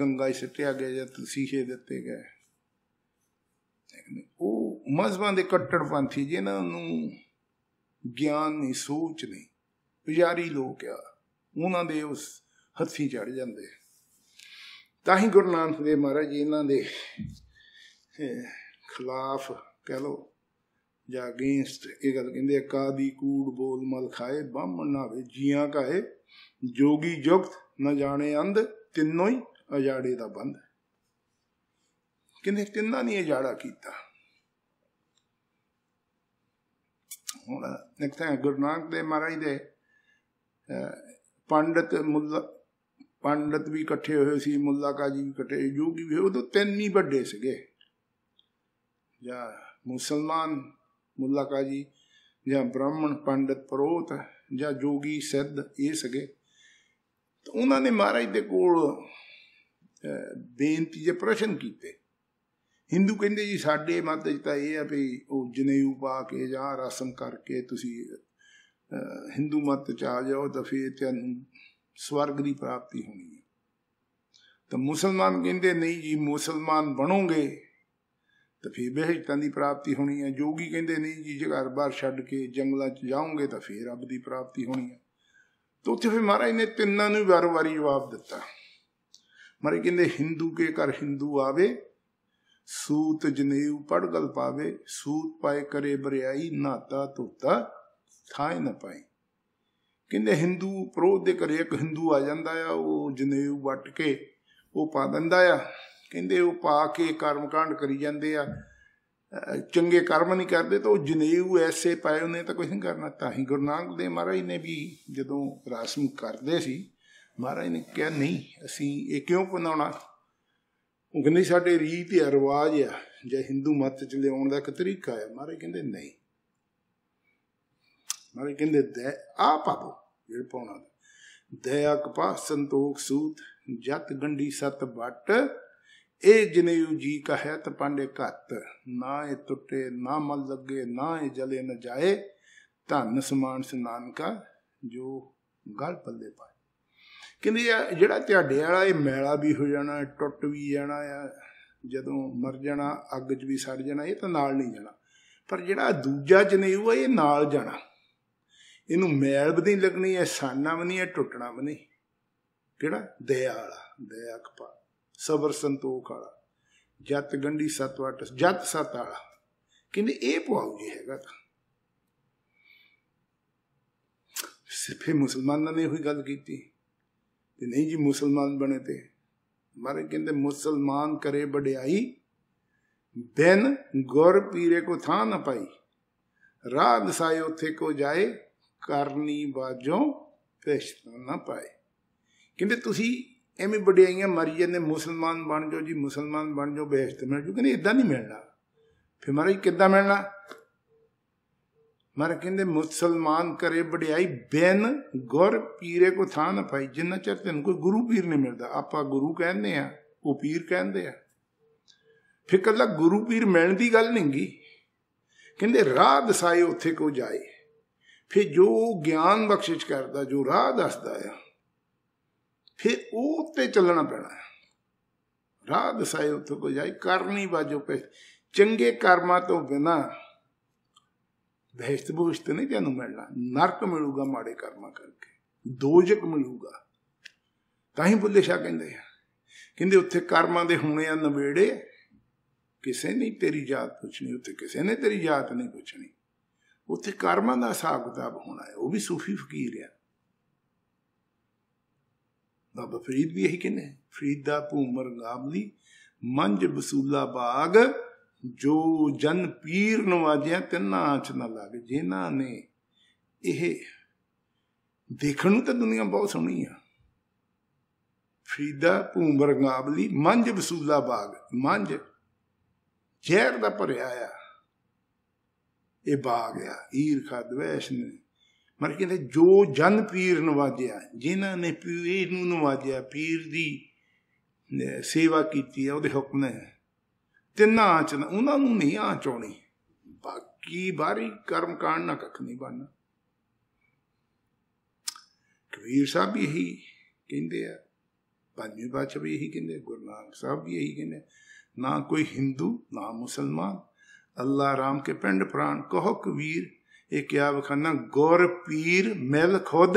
ਗੰਗਾ ਹੀ ਸਿੱਟਿਆ ਗਿਆ ਜਾਂ ਤਸੀਹੇ ਦਿੱਤੇ ਗਏ ਉਹ ਮਜ਼ਬਾਂ ਦੇ ਪੰਥੀ ਜਿਨ੍ਹਾਂ ਨੂੰ ਗਿਆਨ ਨਹੀਂ ਸੋਚ ਨਹੀਂ ਪੁਜਾਰੀ ਲੋਕ ਆ ਉਹਨਾਂ ਦੇ ਉਸ ਹੱਥੀ ਚੜ ਜਾਂਦੇ ਤਾਂ ਹੀ ਗੁਰੂ ਨਾਨਕ ਦੇਵ ਮਹਾਰਾਜ ਜੀ ਇਹਨਾਂ ਦੇ ਖਿਲਾਫ ਕਹਿ ਲੋ ਜਾਂ ਅਗੇਂਸਟ ਇਹ ਗੱਲ ਕਹਿੰਦੇ ਕਾਦੀ ਕੂੜ ਬੋਲ ਮਲ ਖਾਏ ਬ੍ਰਾਹਮਣ ਨਾ ਵੇ ਜੀਆਂ ਕਾਏ ਜੋਗੀ ਜੁਗਤ ਨਾ ਜਾਣੇ ਅੰਧ ਤਿੰਨੋ ਹੀ ਅਜਾੜੇ ਦਾ ਬੰਦ ਕਿੰਨੇ ਤਿੰਨਾਂ ਨੇ ਅਜਾੜਾ ਕੀਤਾ ਹੁਣ ਨੈਕਸਟ ਹੈ ਗੁਰੂ ਨਾਨਕ ਮਹਾਰਾਜ ਦੇ ਪੰਡਤ ਮੁੱਲਾ ਪੰਡਤ ਵੀ ਇਕੱਠੇ ਹੋਏ ਸੀ ਮੁੱਲਾ ਕਾਜੀ ਵੀ ਇਕੱਠੇ ਯੋਗੀ ਵੀ ਉਦੋਂ ਤਿੰਨ ਹੀ ਵੱਡੇ ਸੀਗੇ ਜਾਂ ਮੁਸਲਮਾਨ ਮੁੱਲਾ ਕਾਜੀ ਜਾਂ ਬ੍ਰਾਹਮਣ ਪੰਡਤ ਪ੍ਰੋਤ ਜਾਂ ਜੋਗੀ ਸਿੱਧ ਇਹ ਸਗੇ ਉਹਨਾਂ ਨੇ ਮਹਾਰਾਜ ਦੇ ਕੋਲ ਬੇਨਤੀ ਜੇ ਪ੍ਰਸ਼ਨ ਕੀਤੇ ਹਿੰਦੂ ਕਹਿੰਦੇ ਜੀ ਸਾਡੇ ਮਤ ਚ ਤਾਂ ਇਹ ਆ ਵੀ ਉਹ ਜਨੇਊ ਪਾ ਕੇ ਜਾਂ ਰਸਮ ਕਰਕੇ ਤੁਸੀਂ ਹਿੰਦੂ ਮਤ ਚ ਆ ਜਾਓ ਤਾਂ ਫਿਰ ਤੁਹਾਨੂੰ ਸਵਰਗ ਦੀ ਪ੍ਰਾਪਤੀ ਹੋਣੀ ਹੈ ਤਾਂ ਮੁਸਲਮਾਨ ਕਹਿੰਦੇ ਨਹੀਂ ਜੀ ਮੁਸਲਮਾਨ ਬਣੋਗੇ ਤਾਂ ਫਿਰ ਬਹਿਸ਼ਤਾਂ ਦੀ ਪ੍ਰਾਪਤੀ ਹੋਣੀ ਹੈ ਜੋਗੀ ਕਹਿੰਦੇ ਨਹੀਂ ਜੀ ਘਰ-ਬਾਰ ਛੱਡ ਕੇ ਜੰਗਲਾਂ 'ਚ ਜਾਓਗੇ ਤਾਂ ਫਿਰ ਰੱਬ ਦੀ ਪ੍ਰਾਪਤੀ ਹੋਣੀ ਹੈ ਤੋ ਉੱਥੇ ਫਿਰ ਮਹਾਰਾਜ ਨੇ ਤਿੰਨਾਂ ਨੂੰ ਵਾਰ-ਵਾਰੀ ਜਵਾਬ ਦਿੱਤਾ ਮਹਾਰਾਜ ਕਹਿੰਦੇ ਹਿੰਦੂ ਕੇ ਘਰ ਹਿੰਦੂ ਆਵੇ ਸੂਤ ਜਨੇਊ ਪੜ ਗਲ ਪਾਵੇ ਸੂਤ ਪਾਏ ਕਰੇ ਬਰਿਆਈ ਨਾਤਾ ਤੋਤਾ ਥਾਏ ਨਾ ਪਾਈ ਕਹਿੰਦੇ ਹਿੰਦੂ ਪ੍ਰੋਧ ਦੇ ਕਰੇ ਇੱਕ ਹਿੰਦੂ ਆ ਜਾਂਦਾ ਆ ਉਹ ਜਨੇਊ ਵੱਟ ਕੇ ਉਹ ਪਾ ਦਿੰਦਾ ਆ ਕਹਿੰਦੇ ਉਹ ਪਾ ਕੇ ਕਰਮਕਾਂਡ ਕਰੀ ਜਾਂਦੇ ਆ ਚੰਗੇ ਕਰਮ ਨਹੀਂ ਕਰਦੇ ਤਾਂ ਉਹ ਜਨੇਊ ਐਸੇ ਪਾਏ ਉਹਨੇ ਤਾਂ ਕੁਝ ਨਹੀਂ ਕਰਨਾ ਤਾਂ ਹੀ ਗੁਰੂ ਨਾਨਕ ਦੇਵ ਮਹਾਰਾਜ ਨੇ ਵੀ ਜਦੋਂ ਰਾਸਮ ਕਰਦੇ ਸੀ ਮਹਾਰਾਜ ਨੇ ਕਿਹਾ ਨਹੀਂ ਅਸੀਂ ਇਹ ਕਿਉਂ ਬਣਾਉਣਾ ਉਹ ਕਹਿੰਦੇ ਸਾਡੇ ਰੀਤ ਹੈ ਰਿਵਾਜ ਹੈ ਜੇ ਹਿੰਦੂ ਮਤ ਚ ਲਿਆਉਣ ਦਾ ਇੱਕ ਤਰੀਕਾ ਹੈ ਮਹਾਰਾਜ ਕਹਿੰਦੇ ਨਹੀਂ ਮਹਾਰਾਜ ਕਹਿੰਦੇ ਦੇ ਆ ਪਾਪੋ ਜਿਹੜ ਪਾਉਣਾ ਦਇਆ ਕਪਾ ਸੰਤੋਖ ਸੂਤ ਜਤ ਗੰਢੀ ਸਤ ਬਟ ਇਹ ਜਨੇਊ ਜੀ ਕਹੈ ਤ ਪਾਂਡੇ ਘਤ ਨਾ ਇਹ ਟੁੱਟੇ ਨਾ ਮਲ ਲੱਗੇ ਨਾ ਇਹ ਜਲੇ ਨ ਜਾਏ ਧੰਨ ਸਮਾਨ ਸਨਾਨ ਕਾ ਜੋ ਗਲ ਪੱਲੇ ਪਾਏ ਕਹਿੰਦੇ ਜਿਹੜਾ ਤੁਹਾਡੇ ਵਾਲਾ ਇਹ ਮੈਲਾ ਵੀ ਹੋ ਜਾਣਾ ਟੁੱਟ ਵੀ ਜਾਣਾ ਆ ਜਦੋਂ ਮਰ ਜਾਣਾ ਅੱਗ 'ਚ ਵੀ ਸੜ ਜਾਣਾ ਇਹ ਤਾਂ ਨਾਲ ਨਹੀਂ ਜਾਣਾ ਪਰ ਜਿਹੜਾ ਦੂਜਾ ਜਨੇਊ ਆ ਇਹ ਨਾਲ ਜਾਣਾ ਇਹਨੂੰ ਮੈਲ ਵੀ ਨਹੀਂ ਲੱਗਣੀ ਐ ਸਾਨਾ ਵੀ ਨਹੀਂ ਐ ਟੁੱਟਣਾ ਵੀ ਨਹੀਂ ਕਿਹੜਾ ਦਇਆ ਵਾਲਾ ਦਇਆ ਕਪਾ ਸਬਰ ਸੰਤੋਖ ਵਾਲਾ ਜਤ ਗੰਢੀ ਸਤ ਜਤ ਸਤ ਵਾਲਾ ਕਿੰਨੇ ਇਹ ਪਵਾਉ ਜੀ ਹੈਗਾ ਤਾਂ ਮੁਸਲਮਾਨ ਮੁਸਲਮਾਨਾਂ ਨੇ ਹੋਈ ਗੱਲ ਕੀਤੀ ਤੇ ਨਹੀਂ ਜੀ ਮੁਸਲਮਾਨ ਬਣੇ ਤੇ ਮਾਰੇ ਕਹਿੰਦੇ ਮੁਸਲਮਾਨ ਕਰੇ ਵਡਿਆਈ ਬਿਨ ਗੁਰ ਪੀਰੇ ਕੋ ਥਾਂ ਨਾ ਪਾਈ ਰਾਹ ਦਸਾਏ ਉੱਥੇ ਕੋ ਜਾਏ ਕਰਨੀ ਬਾਜੋਂ ਪਛਤਾ ਨਾ ਪਾਏ ਕਹਿੰਦੇ ਤੁਸੀਂ ਐਵੇਂ ਵਡਿਆਈਆਂ ਮਰੀ ਜਾਂਦੇ ਮੁਸਲਮਾਨ ਬਣ ਜਾਓ ਜੀ ਮੁਸਲਮਾਨ ਬਣ ਜਾਓ ਬੇਸ਼ਤ ਮਿਲ ਜੂ ਕਹਿੰਦੇ ਇਦਾਂ ਨਹੀਂ ਮਿਲਣਾ ਫਿਰ ਮਾਰੇ ਕਿੱਦਾਂ ਮਿਲਣਾ ਮਾਰੇ ਕਹਿੰਦੇ ਮੁਸਲਮਾਨ ਕਰੇ ਵਡਿਆਈ ਬੈਨ ਗੁਰ ਪੀਰੇ ਕੋ ਥਾਂ ਨਾ ਪਾਈ ਜਿੰਨਾ ਚਿਰ ਤੈਨੂੰ ਕੋਈ ਗੁਰੂ ਪੀਰ ਨਹੀਂ ਮਿਲਦਾ ਆਪਾਂ ਗੁਰੂ ਕਹਿੰਦੇ ਆ ਉਹ ਪੀਰ ਕਹਿੰਦੇ ਆ ਫਿਰ ਕੱਲਾ ਗੁਰੂ ਪੀਰ ਮਿਲਣ ਦੀ ਗੱਲ ਨਹੀਂ ਗਈ ਕਹਿੰਦੇ ਰਾਹ ਦਸਾਏ ਉੱਥੇ ਕੋ ਜਾਏ ਫਿਰ ਜੋ ਗਿਆਨ ਬਖਸ਼ਿਸ਼ ਕਰਦਾ ਜੋ ਰਾਹ ਦੱਸਦਾ ਆ ਫਿਰ ਉਹ ਉੱਤੇ ਚੱਲਣਾ ਪੈਣਾ ਰਾਹ ਦਸਾਏ ਉੱਥੇ ਕੋ ਜਾਈ ਕਰਨੀ ਬਾਜੋ ਪੇ ਚੰਗੇ ਕਰਮਾਂ ਤੋਂ ਬਿਨਾ ਬਹਿਸ਼ਤ ਬੁਸ਼ਤ ਨਹੀਂ ਤੈਨੂੰ ਮਿਲਣਾ ਨਰਕ ਮਿਲੂਗਾ ਮਾੜੇ ਕਰਮਾਂ ਕਰਕੇ ਦੋਜਕ ਮਿਲੂਗਾ ਤਾਂ ਹੀ ਬੁੱਲੇ ਸ਼ਾਹ ਕਹਿੰਦੇ ਆ ਕਹਿੰਦੇ ਉੱਥੇ ਕਰਮਾਂ ਦੇ ਹੋਣੇ ਆ ਨਵੇੜੇ ਕਿਸੇ ਨੇ ਤੇਰੀ ਜਾਤ ਪੁੱਛਣੀ ਉੱਥੇ ਕਿਸੇ ਨੇ ਤੇਰੀ ਜਾਤ ਨਹੀਂ ਪੁੱਛਣੀ ਉੱਥੇ ਕਰਮਾਂ ਦਾ ਹਿਸਾਬ ਕਿਤਾਬ ਹੋਣਾ ਹੈ ਉਹ ਵੀ ਸੂਫੀ ਫਕੀਰ ਆ ਬਾਬਾ ਫਰੀਦ ਵੀ ਇਹੀ ਕਹਿੰਦੇ ਫਰੀਦਾ ਭੂਮਰ ਨਾਮਲੀ ਮੰਝ ਬਸੂਲਾ ਬਾਗ ਜੋ ਜਨ ਪੀਰ ਨਵਾਜਿਆ ਤਿੰਨਾਂ ਆਂਚ ਨਾ ਲੱਗ ਜਿਨ੍ਹਾਂ ਨੇ ਇਹ ਦੇਖਣ ਨੂੰ ਤਾਂ ਦੁਨੀਆ ਬਹੁਤ ਸੋਹਣੀ ਆ ਫਰੀਦਾ ਭੂਮਰ ਗਾਬਲੀ ਮੰਜ ਬਸੂਲਾ ਬਾਗ ਮੰਝ ਜ਼ਹਿਰ ਦਾ ਭਰਿਆ ਆ ਇਹ ਬਾਗ ਆ ਈਰਖਾ ਦਵੇਸ਼ ਨੇ ਮਰ ਕਹਿੰਦੇ ਜੋ ਜਨ ਪੀਰ ਨਵਾਜਿਆ ਜਿਨ੍ਹਾਂ ਨੇ ਪੀਰ ਨੂੰ ਨਵਾਜਿਆ ਪੀਰ ਦੀ ਸੇਵਾ ਕੀਤੀ ਹੈ ਉਹਦੇ ਹੁਕਮ ਨੇ ਤਿੰਨਾਂ ਆਂਚ ਉਹਨਾਂ ਨੂੰ ਨਹੀਂ ਆਂਚ ਆਉਣੀ ਬਾਕੀ ਬਾਰੀ ਕਰਮ ਕਾਂਡ ਨਾ ਕੱਖ ਨਹੀਂ ਬਣਨਾ ਕਬੀਰ ਸਾਹਿਬ ਵੀ ਇਹੀ ਕਹਿੰਦੇ ਆ ਪੰਜਵੇਂ ਪਾਤਸ਼ਾਹ ਵੀ ਇਹੀ ਕਹਿੰਦੇ ਗੁਰੂ ਨਾਨਕ ਸਾਹਿਬ ਵੀ ਇਹੀ ਕਹਿੰਦੇ ਨਾ ਕੋਈ ਹਿੰਦੂ ਨਾ ਮੁਸਲਮਾਨ ਅੱਲਾ ਰਾਮ ਕੇ ਪਿੰਡ ਪ੍ਰਾਨ ਕਹੋ ਕਬੀਰ ਇਹ ਕਿਆ ਵਖਾਨਾ ਗੌਰ ਪੀਰ ਮਿਲ ਖੁਦ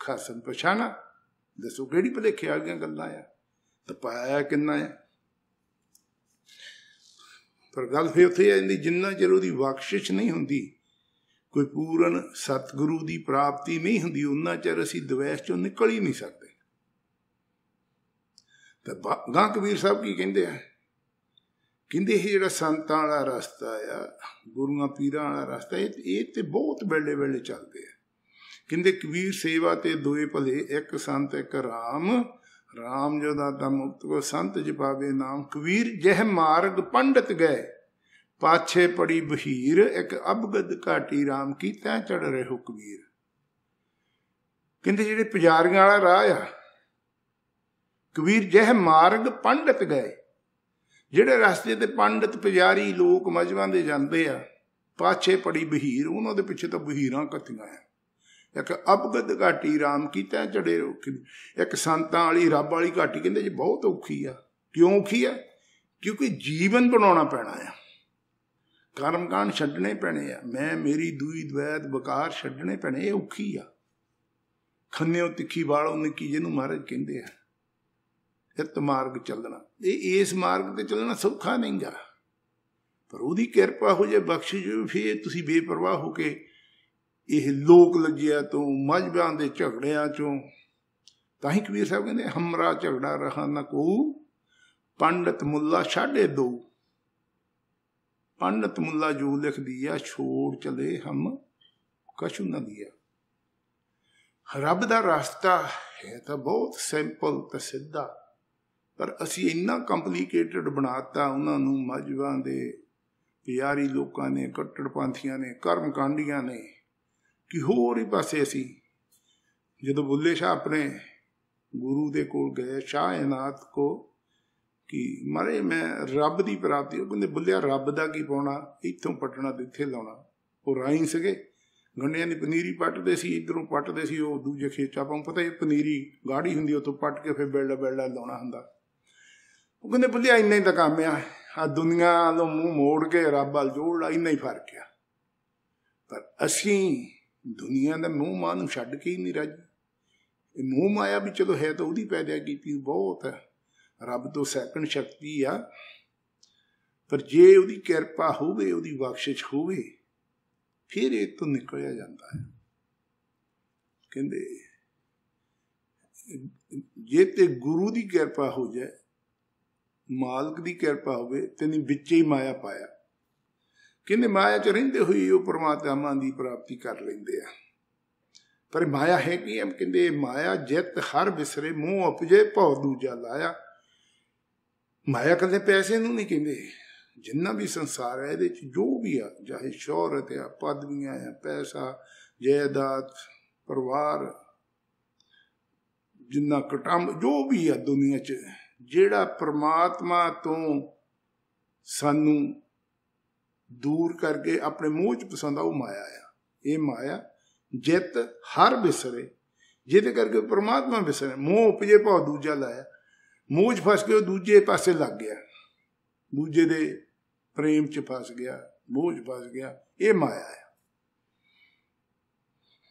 ਖਾਸਨ ਪਛਾਣਾ ਦੱਸੋ ਕਿਹੜੀ ਭਲੇਖੇ ਗਿਆ ਗੱਲਾਂ ਆ ਤਪਾਇਆ ਕਿੰਨਾ ਆ ਪਰ ਗੱਲ ਫੇ ਉੱਥੇ ਆਂਦੀ ਜਿੰਨਾ ਚਿਰ ਉਹਦੀ ਬਖਸ਼ਿਸ਼ ਨਹੀਂ ਹੁੰਦੀ ਕੋਈ ਪੂਰਨ ਸਤਿਗੁਰੂ ਦੀ ਪ੍ਰਾਪਤੀ ਨਹੀਂ ਹੁੰਦੀ ਉਹਨਾਂ ਚਿਰ ਅਸੀਂ ਦਵੇਸ਼ ਚੋਂ ਨਿਕਲ ਹੀ ਨਹੀਂ ਸਕਦੇ ਤਾਂ ਗਾਂ ਕਬੀਰ ਸਾਹਿਬ ਕੀ ਕਹਿੰਦੇ ਆ ਕਹਿੰਦੇ ਇਹ ਜਿਹੜਾ ਸੰਤਾਂ ਵਾਲਾ ਰਸਤਾ ਆ ਗੁਰੂਆਂ ਪੀਰਾਂ ਵਾਲਾ ਰਸਤਾ ਇਹ ਤੇ ਬਹੁਤ ਵੇਲੇ ਵੇਲੇ ਚੱਲਦੇ ਆ ਕਹਿੰਦੇ ਕਬੀਰ ਸੇਵਾ ਤੇ ਦੋਏ ਭਲੇ ਇੱਕ ਸੰਤ ਇੱਕ ਰਾਮ ਰਾਮ ਜੋ ਦਾਤਾ ਮੁਕਤ ਕੋ ਸੰਤ ਜਪਾਵੇ ਨਾਮ ਕਬੀਰ ਜਹ ਮਾਰਗ ਪੰਡਤ ਗਏ ਪਾਛੇ ਪੜੀ ਬਹੀਰ ਇੱਕ ਅਬਗਦ ਘਾਟੀ ਰਾਮ ਕੀ ਤੈ ਚੜ ਹੋ ਕਬੀਰ ਕਹਿੰਦੇ ਜਿਹੜੇ ਪੁਜਾਰੀਆਂ ਵਾਲਾ ਰਾਹ ਆ ਕਬੀਰ ਜਹ ਮਾਰਗ ਪੰਡਤ ਗਏ ਜਿਹੜੇ ਰਸਤੇ ਤੇ ਪੰਡਤ ਪੁਜਾਰੀ ਲੋਕ ਮਜਵਾਂ ਦੇ ਜਾਂਦੇ ਆ ਪਾਛੇ ਪੜੀ ਬਹੀਰ ਉਹਨਾਂ ਦੇ ਪਿੱਛੇ ਤਾਂ ਬਹੀਰਾਂ ਕੱਤੀਆਂ ਆ ਇੱਕ ਅਬਗਦ ਘਾਟੀ ਰਾਮ ਕੀਤਾ ਜੜੇ ਇੱਕ ਸੰਤਾਂ ਵਾਲੀ ਰੱਬ ਵਾਲੀ ਘਾਟੀ ਕਹਿੰਦੇ ਜੀ ਬਹੁਤ ਔਖੀ ਆ ਕਿਉਂ ਔਖੀ ਆ ਕਿਉਂਕਿ ਜੀਵਨ ਬਣਾਉਣਾ ਪੈਣਾ ਆ ਕਾਂ ਛੱਡਣੇ ਪੈਣੇ ਆ ਮੈਂ ਮੇਰੀ ਦੂਈ ਦਵੈਤ ਬਕਾਰ ਛੱਡਣੇ ਪੈਣੇ ਇਹ ਔਖੀ ਆ ਖੰਨਿਓ ਤਿੱਖੀ ਵਾਲੋਂ ਨਿੱਕੀ ਜਿਹਨੂੰ ਮਹਾਰਾਜ ਕਹਿੰਦੇ ਆ ਇਹ ਮਾਰਗ ਚੱਲਣਾ ਤੇ ਇਸ ਮਾਰਗ ਤੇ ਚੱਲਣਾ ਸੌਖਾ ਨਹੀਂਗਾ ਪਰ ਉਹਦੀ ਕਿਰਪਾ ਹੋ ਜੇ ਬਖਸ਼ਿਸ਼ ਜੂ ਫਿਰ ਤੁਸੀਂ ਬੇਪਰਵਾਹ ਹੋ ਕੇ ਇਹ ਲੋਕ ਲੱਗਿਆ ਤੋਂ ਮਜਬਾਂ ਦੇ ਝਗੜਿਆਂ ਚੋਂ ਤਾਂ ਹੀ ਕਬੀਰ ਸਾਹਿਬ ਕਹਿੰਦੇ ਹਮਰਾ ਝਗੜਾ ਰਹਾ ਨਾ ਕੋ ਪੰਡਤ ਮੁੱਲਾ ਛਾੜੇ ਦੋ ਪੰਡਤ ਮੁੱਲਾ ਜੋ ਲਿਖ ਦਿਆ ਛੋੜ ਚਲੇ ਹਮ ਕਛੂ ਨਾ ਦਿਆ ਰੱਬ ਦਾ ਰਸਤਾ ਹੈ ਤਾਂ ਬਹੁਤ ਸਿੰਪਲ ਤੇ ਸਿੱਧਾ ਪਰ ਅਸੀਂ ਇੰਨਾ ਕੰਪਲਿਕੇਟਡ ਬਣਾਤਾ ਉਹਨਾਂ ਨੂੰ ਮਜਬਾਂ ਦੇ ਪਿਆਰੀ ਲੋਕਾਂ ਨੇ ਪੰਥੀਆਂ ਨੇ ਕਰਮਕਾਂਡੀਆਂ ਨੇ ਕਿ ਹੋਰ ਹੀ ਪਾਸੇ ਅਸੀਂ ਜਦੋਂ ਬੁੱਲੇ ਸ਼ਾਹ ਆਪਣੇ ਗੁਰੂ ਦੇ ਕੋਲ ਗਏ ਸ਼ਾਹ ਇਨਾਤ ਕੋ ਕਿ ਮਰੇ ਮੈਂ ਰੱਬ ਦੀ ਪ੍ਰਾਪਤੀ ਉਹ ਕਹਿੰਦੇ ਬੁੱਲਿਆ ਰੱਬ ਦਾ ਕੀ ਪਾਉਣਾ ਇੱਥੋਂ ਪਟਣਾ ਤੇ ਇੱਥੇ ਲਾਉਣਾ ਉਹ ਰਾਈ ਸਕੇ ਗੰਡਿਆਂ ਦੀ ਪਨੀਰੀ ਪੱਟਦੇ ਸੀ ਇਧਰੋਂ ਪੱਟਦੇ ਸੀ ਉਹ ਦੂਜੇ ਖੇਚਾ ਪਾਉਂ ਪਤਾ ਇਹ ਪਨੀਰੀ ਗਾੜੀ ਹੁੰਦੀ ਉਹ ਤੋਂ ਪੱਟ ਕੇ ਫਿਰ ਬੈਲਾ ਬੈਲਾ ਲਾਉਣਾ ਹੁੰਦਾ ਉਹ ਕਹਿੰਦੇ ਭੁੱਲਿਆ ਇੰਨਾ ਹੀ ਤਾਂ ਕੰਮ ਆ ਆ ਦੁਨੀਆ ਨੂੰ ਮੂੰਹ ਮੋੜ ਕੇ ਰੱਬ ਨਾਲ ਜੋੜ ਲਾ ਇੰਨਾ ਹੀ ਫਰਕ ਆ ਪਰ ਅਸੀਂ ਦੁਨੀਆ ਦਾ ਮੂੰਹ ਮਾਂ ਨੂੰ ਛੱਡ ਕੇ ਹੀ ਨਹੀਂ ਰਾਜੀ ਇਹ ਮੂੰਹ ਮਾਇਆ ਵੀ ਚਲੋ ਹੈ ਤਾਂ ਉਹਦੀ ਪੈਦਾ ਕੀਤੀ ਬਹੁਤ ਹੈ ਰੱਬ ਤੋਂ ਸੈਕੰਡ ਸ਼ਕਤੀ ਆ ਪਰ ਜੇ ਉਹਦੀ ਕਿਰਪਾ ਹੋਵੇ ਉਹਦੀ ਬਖਸ਼ਿਸ਼ ਹੋਵੇ ਫਿਰ ਇਹ ਤੋਂ ਨਿਕਲਿਆ ਜਾਂਦਾ ਹੈ ਕਹਿੰਦੇ ਜੇ ਤੇ ਗੁਰੂ ਦੀ ਕਿਰਪਾ ਹੋ ਜਾਏ ਮਾਲਕ ਦੀ ਕਿਰਪਾ ਹੋਵੇ ਤੈਨੂੰ ਵਿੱਚ ਹੀ ਮਾਇਆ ਪਾਇਆ ਕਿੰਨੇ ਮਾਇਆ 'ਚ ਰਹਿੰਦੇ ਹੋਈ ਉਹ ਪ੍ਰਮਾਤਮਾ ਦੀ ਪ੍ਰਾਪਤੀ ਕਰ ਲੈਂਦੇ ਆ ਪਰ ਮਾਇਆ ਹੈ ਕੀ ਹੈ ਕਹਿੰਦੇ ਮਾਇਆ ਜਿੱਤ ਹਰ ਵਿਸਰੇ ਮੂੰਹ ਉਪਜੇ ਭਉ ਦੂਜਾ ਲਾਇਆ ਮਾਇਆ ਕਦੇ ਪੈਸੇ ਨੂੰ ਨਹੀਂ ਕਹਿੰਦੇ ਜਿੰਨਾ ਵੀ ਸੰਸਾਰ ਹੈ ਇਹਦੇ ਚ ਜੋ ਵੀ ਆ ਚਾਹੇ ਸ਼ੋਹਰਤ ਆ ਪਦਵੀਆਂ ਆ ਪੈਸਾ ਜਾਇਦਾਦ ਪਰਿਵਾਰ ਜਿੰਨਾ ਕਟੰਬ ਜੋ ਵੀ ਆ ਦੁਨੀਆ ਚ ਜਿਹੜਾ ਪ੍ਰਮਾਤਮਾ ਤੋਂ ਸਾਨੂੰ ਦੂਰ ਕਰਕੇ ਆਪਣੇ ਮੂਹ ਚ ਪਸੰਦ ਉਹ ਮਾਇਆ ਆ ਇਹ ਮਾਇਆ ਜਿੱਤ ਹਰ ਬਿਸਰੇ ਜਿਹਦੇ ਕਰਕੇ ਪ੍ਰਮਾਤਮਾ ਬਿਸਰੇ ਮੂਹ ਉਪਜੇ ਭਾ ਦੂਜਾ ਲਾਇਆ ਮੂਹ ਚ ਫਸ ਕੇ ਉਹ ਦੂਜੇ ਪਾਸੇ ਲੱਗ ਗਿਆ ਦੂਜੇ ਦੇ ਪ੍ਰੇਮ ਚ ਫਸ ਗਿਆ ਮੂਹ ਚ ਫਸ ਗਿਆ ਇਹ ਮਾਇਆ ਆ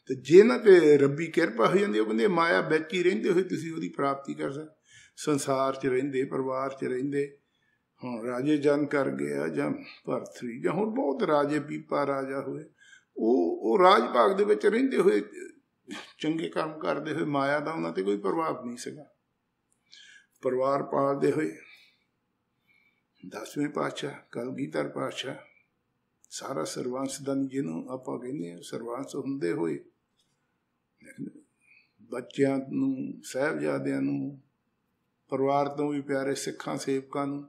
ਤੇ ਜੇ ਨਾ ਤੇ ਰੱਬੀ ਕਿਰਪਾ ਹੋ ਜਾਂਦੀ ਉਹ ਕਹਿੰਦੇ ਮਾਇਆ ਵਿੱਚ ਹੀ ਰਹਿੰਦੇ ਹੋਏ ਤੁਸੀਂ ਉਹਦੀ ਪ੍ਰਾਪਤੀ ਕਰ ਸਕਦੇ ਸੰਸਾਰ 'ਚ ਰਹਿੰਦੇ ਪਰਿਵਾਰ 'ਚ ਰਹਿੰਦੇ ਹੁਣ ਰਾਜੇ ਜਨ ਕਰ ਗਿਆ ਜਾਂ ਭਰਤਰੀ ਜਾਂ ਹੋਰ ਬਹੁਤ ਰਾਜੇ ਪੀਪਾ ਰਾਜਾ ਹੋਏ ਉਹ ਉਹ ਰਾਜ ਭਾਗ ਦੇ ਵਿੱਚ ਰਹਿੰਦੇ ਹੋਏ ਚੰਗੇ ਕੰਮ ਕਰਦੇ ਹੋਏ ਮਾਇਆ ਦਾ ਉਹਨਾਂ ਤੇ ਕੋਈ ਪ੍ਰਭਾਵ ਨਹੀਂ ਸੀਗਾ ਪਰਿਵਾਰ ਪਾਲਦੇ ਹੋਏ ਦਸਵੇਂ ਪਾਤਸ਼ਾਹ ਕਲਗੀਧਰ ਪਾਤਸ਼ਾਹ ਸਾਰਾ ਸਰਵਾਂਸ ਦਨ ਜਿਹਨੂੰ ਆਪਾਂ ਕਹਿੰਦੇ ਹਾਂ ਸਰਵਾਂਸ ਹੁੰਦੇ ਹੋਏ ਬੱਚਿਆਂ ਨੂੰ ਸਹਿਬਜ਼ਾਦਿਆਂ ਨੂੰ ਪਰਿਵਾਰ ਤੋਂ ਵੀ ਪਿਆਰੇ ਸਿੱਖਾਂ ਸੇਵਕਾਂ ਨੂੰ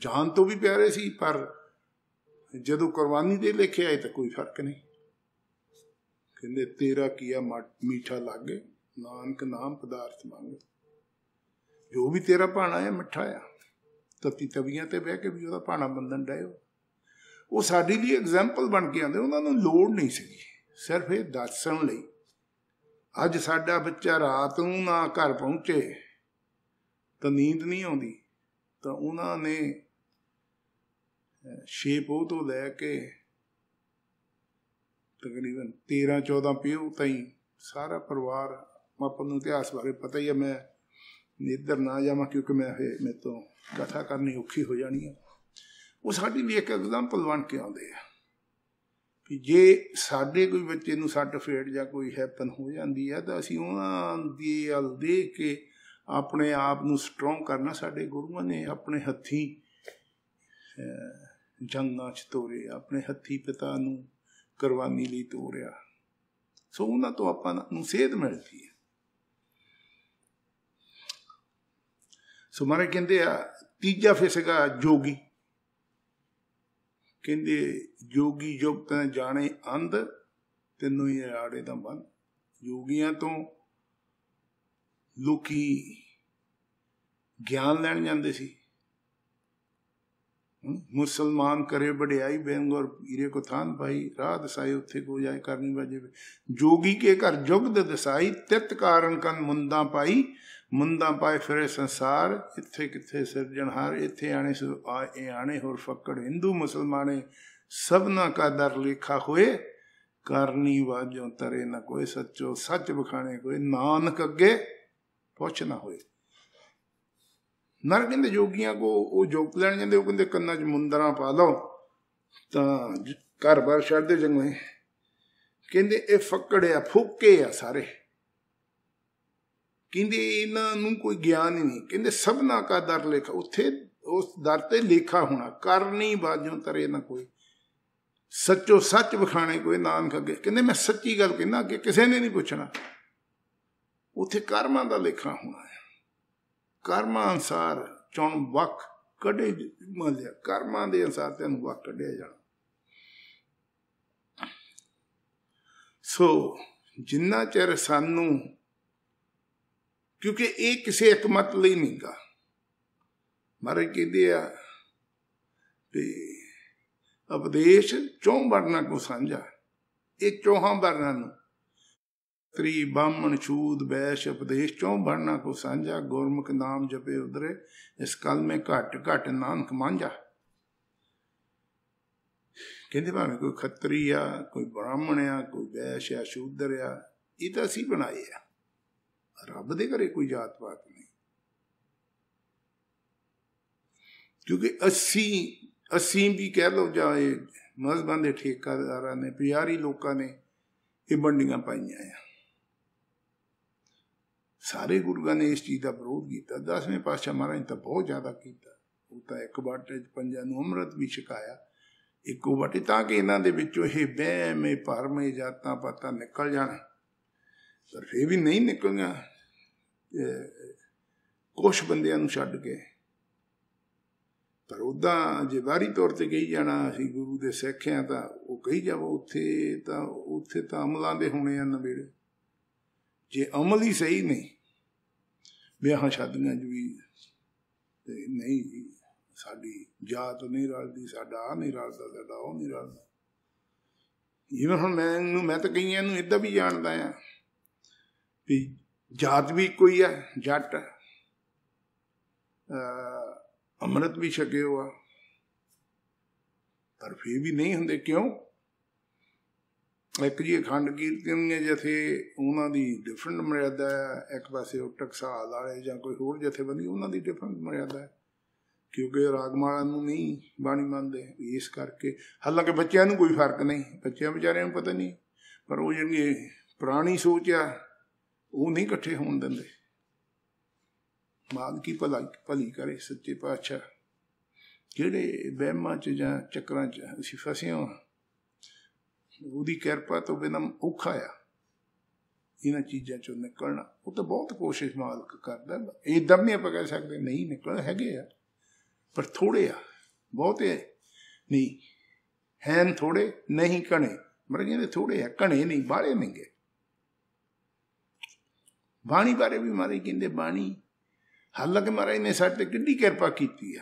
ਜਾਨ ਤੋਂ ਵੀ ਪਿਆਰੇ ਸੀ ਪਰ ਜਦੋਂ ਕੁਰਬਾਨੀ ਦੇ ਲਿਖੇ ਆਏ ਤਾਂ ਕੋਈ ਫਰਕ ਨਹੀਂ ਕਹਿੰਦੇ ਤੇਰਾ ਕੀਆ ਮਿੱਠਾ ਲੱਗੇ ਨਾਨਕ ਨਾਮ ਪਦਾਰਥ ਮੰਗ ਜੋ ਵੀ ਤੇਰਾ ਭਾਣਾ ਹੈ ਮਿੱਠਾ ਆ ਤਤੀ ਤਵੀਆਂ ਤੇ ਬਹਿ ਕੇ ਵੀ ਉਹਦਾ ਭਾਣਾ ਬੰਦਨ ਡਾਇਓ ਉਹ ਸਾਡੇ ਲਈ ਐਗਜ਼ਾਮਪਲ ਬਣ ਕੇ ਆਂਦੇ ਉਹਨਾਂ ਨੂੰ ਲੋੜ ਨਹੀਂ ਸੀ ਸਿਰਫ ਇਹ ਦੱਸਣ ਲਈ ਅੱਜ ਸਾਡਾ ਬੱਚਾ ਰਾਤ ਨੂੰ ਨਾ ਘਰ ਪਹੁੰਚੇ ਤਾਂ ਨੀਂਦ ਨਹੀਂ ਆਉਂਦੀ ਤਾਂ ਉਹਨਾਂ ਨੇ ਸ਼ੇਪ ਉਹ ਤੋਂ ਲੈ ਕੇ ਤਕਰੀਬਨ 13 14 ਪੀਓ ਤਾਈ ਸਾਰਾ ਪਰਿਵਾਰ ਮਾਪਨ ਨੂੰ ਇਤਿਹਾਸ ਬਾਰੇ ਪਤਾ ਹੀ ਹੈ ਮੈਂ ਨੀਂਦਰ ਨਾ ਜਾਵਾਂ ਕਿਉਂਕਿ ਮੈਂ ਇਹ ਤੋਂ ਕਥਾ ਕਰਨੀ ਔਖੀ ਹੋ ਜਾਣੀ ਹੈ ਉਹ ਸਾਡੀ ਵੀ ਇੱਕ ਐਗਜ਼ਾਮਪਲ ਬਣ ਕੇ ਆਉਂਦੇ ਆ ਕਿ ਜੇ ਸਾਡੇ ਕੋਈ ਬੱਚੇ ਨੂੰ ਸੱਟ ਜਾਂ ਕੋਈ ਹੈਪਨ ਹੋ ਜਾਂਦੀ ਹੈ ਤਾਂ ਅਸੀਂ ਉਹਨਾਂ ਦੀ ਹਲ ਦੇਖ ਕੇ ਆਪਣੇ ਆਪ ਨੂੰ ਸਟਰੋਂਗ ਕਰਨਾ ਸਾਡੇ ਗੁਰੂਆਂ ਨੇ ਆਪਣੇ ਹੱਥੀ ਜੰਗਾਂ ਚ ਤੋਰੇ ਆਪਣੇ ਹੱਥੀ ਪਿਤਾ ਨੂੰ ਕੁਰਬਾਨੀ ਲਈ ਤੋਰਿਆ ਸੋ ਉਹਨਾਂ ਤੋਂ ਆਪਾਂ ਨੂੰ ਸੇਧ ਮਿਲਦੀ ਹੈ ਸੋ ਮਾਰੇ ਕਹਿੰਦੇ ਆ ਤੀਜਾ ਫਿਸਗਾ ਜੋਗੀ ਕਹਿੰਦੇ ਜੋਗੀ ਜੋਗ ਨਾ ਜਾਣੇ ਅੰਧ ਤੈਨੂੰ ਹੀ ਆੜੇ ਦਾ ਬੰਦ ਯੋਗੀਆਂ ਤੋਂ ਲੋਕੀ ਗਿਆਨ ਲੈਣ ਜਾਂਦੇ ਸੀ ਮੁਸਲਮਾਨ ਕਰੇ ਵਡਿਆਈ ਬੈਂਗੋਰ ਪੀਰੇ ਕੋ ਥਾਨ ਭਾਈ ਰਾਹ ਦਸਾਈ ਉੱਥੇ ਕੋ ਜਾਏ ਕਰਨੀ ਵਾਜੇ ਜੋਗੀ ਕੇ ਘਰ ਜੁਗਦ ਦਸਾਈ ਤਿਤ ਕਾਰਨ ਕਨ ਮੁੰਦਾ ਪਾਈ ਮੁੰਦਾ ਪਾਏ ਫਿਰੇ ਸੰਸਾਰ ਇੱਥੇ ਕਿੱਥੇ ਸਿਰਜਣਹਾਰ ਇੱਥੇ ਆਣੇ ਸੋ ਆਏ ਆਣੇ ਹੋਰ ਫੱਕੜ ਹਿੰਦੂ ਮੁਸਲਮਾਨੇ ਸਭਨਾ ਕਾ ਦਰ ਲਿਖਾ ਹੋਏ ਕਰਨੀ ਵਾਜੋਂ ਤਰੇ ਨਾ ਕੋਈ ਸੱਚੋ ਸੱਚ ਬਖਾਣੇ ਕੋਈ ਨਾਨਕ ਅੱਗੇ ਪਹੁੰਚਣਾ ਹੋਏ ਨਰ ਕਹਿੰਦੇ ਜੋਗੀਆਂ ਕੋ ਉਹ ਜੋਗ ਲੈਣ ਜਾਂਦੇ ਉਹ ਕਹਿੰਦੇ ਕੰਨਾਂ 'ਚ ਮੁੰਦਰਾ ਪਾ ਲਓ ਤਾਂ ਘਰ-ਬਾਰ ਛੱਡ ਦੇ ਜੰਗਲੇ ਕਹਿੰਦੇ ਇਹ ਫੱਕੜਿਆ ਫੁੱਕੇ ਆ ਸਾਰੇ ਕਹਿੰਦੇ ਇਹਨਾਂ ਨੂੰ ਕੋਈ ਗਿਆਨ ਹੀ ਨਹੀਂ ਕਹਿੰਦੇ ਸਭਨਾ ਕਾ ਦਰ ਲੇਖਾ ਉੱਥੇ ਉਸ ਦਰ ਤੇ ਲੇਖਾ ਹੋਣਾ ਕਰਨੀ ਬਾਝੋਂ ਤਰੇ ਨਾ ਕੋਈ ਸੱਚੋ ਸੱਚ ਵਿਖਾਣੇ ਕੋਈ ਨਾਨਕ ਅੱਗੇ ਕਹਿੰਦੇ ਮੈਂ ਸੱਚੀ ਗੱਲ ਕਹਿੰਦਾ ਅੱਗੇ ਕਿਸੇ ਨੇ ਨਹੀਂ ਪੁੱਛਣਾ ਉੱਥੇ ਕਰਮਾਂ ਦਾ ਲੇਖਾ ਹੋਣਾ ਹੈ ਕਰਮਾਂ ਅਨਸਾਰ ਚੁਣ ਵਕ ਕੱਢੇ ਮੰਨ ਲਿਆ ਕਰਮਾਂ ਦੇ ਅਨਸਾਰ ਤੈਨੂੰ ਵਕ ਕੱਢਿਆ ਜਾਣਾ ਸੋ ਜਿੰਨਾ ਚਿਰ ਸਾਨੂੰ क्योंकि एक किसी एक मत ली नहीं गा महाराज कहते उपदेश चौं वर्णा को सांझा ये चौह वर्णा त्री ब्राह्मण छूत बैश उपदेश चौं वर्णा को सजा गुरमुख नाम जपे उधरे इस कल में घट घट नानक मांझा कहते भावे कोई खत्री आ कोई ब्राह्मण आ कोई बैश आ शूदर आ असी बनाए हैं रब दे करे कोई जात पात नहीं क्योंकि असी असी भी कह लो जाए मजहबा के ठेकादार ने पजारी लोगों ने यह मंडिया पाइया है सारे गुरुआ ने इस चीज का विरोध किया दसवें पातशाह महाराज तो बहुत ज्यादा किया वो तो एक बाटे पंजा अमृत भी छकया एक बट ता कि इन्होंने बहमे भरमे जातं पातं निकल जाए ਪਰ ਫੇ ਵੀ ਨਹੀਂ ਨਿਕਲਿਆ ਕੁਝ ਬੰਦਿਆਂ ਨੂੰ ਛੱਡ ਕੇ ਪਰ ਉਹਦਾ ਜੇ ਵਾਰੀ ਤੌਰ ਤੇ ਗਈ ਜਾਣਾ ਸੀ ਗੁਰੂ ਦੇ ਸਿੱਖ ਤਾਂ ਉਹ ਕਹੀ ਜਾਵੋ ਉੱਥੇ ਤਾਂ ਉੱਥੇ ਤਾਂ ਅਮਲਾਂ ਦੇ ਹੋਣੇ ਆ ਨਵੇੜੇ ਜੇ ਅਮਲ ਹੀ ਸਹੀ ਨਹੀਂ ਵਿਆਹਾਂ ਸ਼ਾਦੀਆਂ ਜੀ ਤੇ ਨਹੀਂ ਸਾਡੀ ਜਾਤ ਨਹੀਂ ਰਲਦੀ ਸਾਡਾ ਆ ਨਹੀਂ ਰਲਦਾ ਸਾਡਾ ਉਹ ਨਹੀਂ ਰਲਦਾ ਇਹ ਹੁਣ ਮੈਂ ਮੈਂ ਤਾਂ ਕਈਆਂ ਨੂੰ ਇਦਾਂ ਵੀ ਜਾਣਦਾ ਆ ਵੀ ਜਾਤ ਵੀ ਕੋਈ ਹੈ ਜੱਟ ਅਮਰਤ ਵੀ ਛਕੇ ਹੋਆ ਪਰ ਫੇ ਵੀ ਨਹੀਂ ਹੁੰਦੇ ਕਿਉਂ ਇੱਕ ਜੀ ਅਖੰਡ ਕੀਰਤਨ ਨੇ ਜਿਥੇ ਉਹਨਾਂ ਦੀ ਡਿਫਰੈਂਟ ਮਰਿਆਦਾ ਹੈ ਇੱਕ ਪਾਸੇ ਉਹ ਟਕਸਾਲ ਵਾਲੇ ਜਾਂ ਕੋਈ ਹੋਰ ਜਥੇਬੰਦੀ ਉਹਨਾਂ ਦੀ ਡਿਫਰੈਂਟ ਮਰਿਆਦਾ ਹੈ ਕਿਉਂਕਿ ਰਾਗਮਾਲਾ ਨੂੰ ਨਹੀਂ ਬਾਣੀ ਮੰਨਦੇ ਇਸ ਕਰਕੇ ਹਾਲਾਂਕਿ ਬੱਚਿਆਂ ਨੂੰ ਕੋਈ ਫਰਕ ਨਹੀਂ ਬੱਚਿਆਂ ਵਿਚਾਰਿਆਂ ਨੂੰ ਪਤਾ ਨਹੀਂ ਪਰ ਉਹ ਜਿਹੜੀ ਪੁਰਾਣੀ ਸੋਚ ਆ ਉਹ ਨਹੀਂ ਇਕੱਠੇ ਹੋਣ ਦਿੰਦੇ ਮਾਨ ਕੀ ਭਲਾਈ ਭਲੀ ਕਰੇ ਸੱਚੇ ਪਾਤਸ਼ਾਹ ਜਿਹੜੇ ਬਹਿਮਾਂ ਚ ਜਾਂ ਚੱਕਰਾਂ ਚ ਅਸੀਂ ਫਸੇ ਹਾਂ ਉਹਦੀ ਕਿਰਪਾ ਤੋਂ ਬਿਨਾਂ ਔਖਾ ਆ ਇਹਨਾਂ ਚੀਜ਼ਾਂ ਚੋਂ ਨਿਕਲਣਾ ਉਹ ਤਾਂ ਬਹੁਤ ਕੋਸ਼ਿਸ਼ ਮਾਲਕ ਕਰਦਾ ਇਹ ਦਮ ਨਹੀਂ ਆਪਾਂ ਕਹਿ ਸਕਦੇ ਨਹੀਂ ਨਿਕਲ ਹੈਗੇ ਆ ਪਰ ਥੋੜੇ ਆ ਬਹੁਤੇ ਨਹੀਂ ਹੈਨ ਥੋੜੇ ਨਹੀਂ ਕਣੇ ਮਰ ਗਏ ਥੋੜੇ ਆ ਕਣੇ ਨਹੀਂ ਬਾਹਲੇ ਮੰਗੇ ਬਾਣੀ ਬਾਰੇ ਵੀ ਮਾਰੇ ਕਹਿੰਦੇ ਬਾਣੀ ਹਾਲਾਂਕਿ ਮਹਾਰਾਜ ਨੇ ਸਾਡੇ ਤੇ ਕਿੰਨੀ ਕਿਰਪਾ ਕੀਤੀ ਆ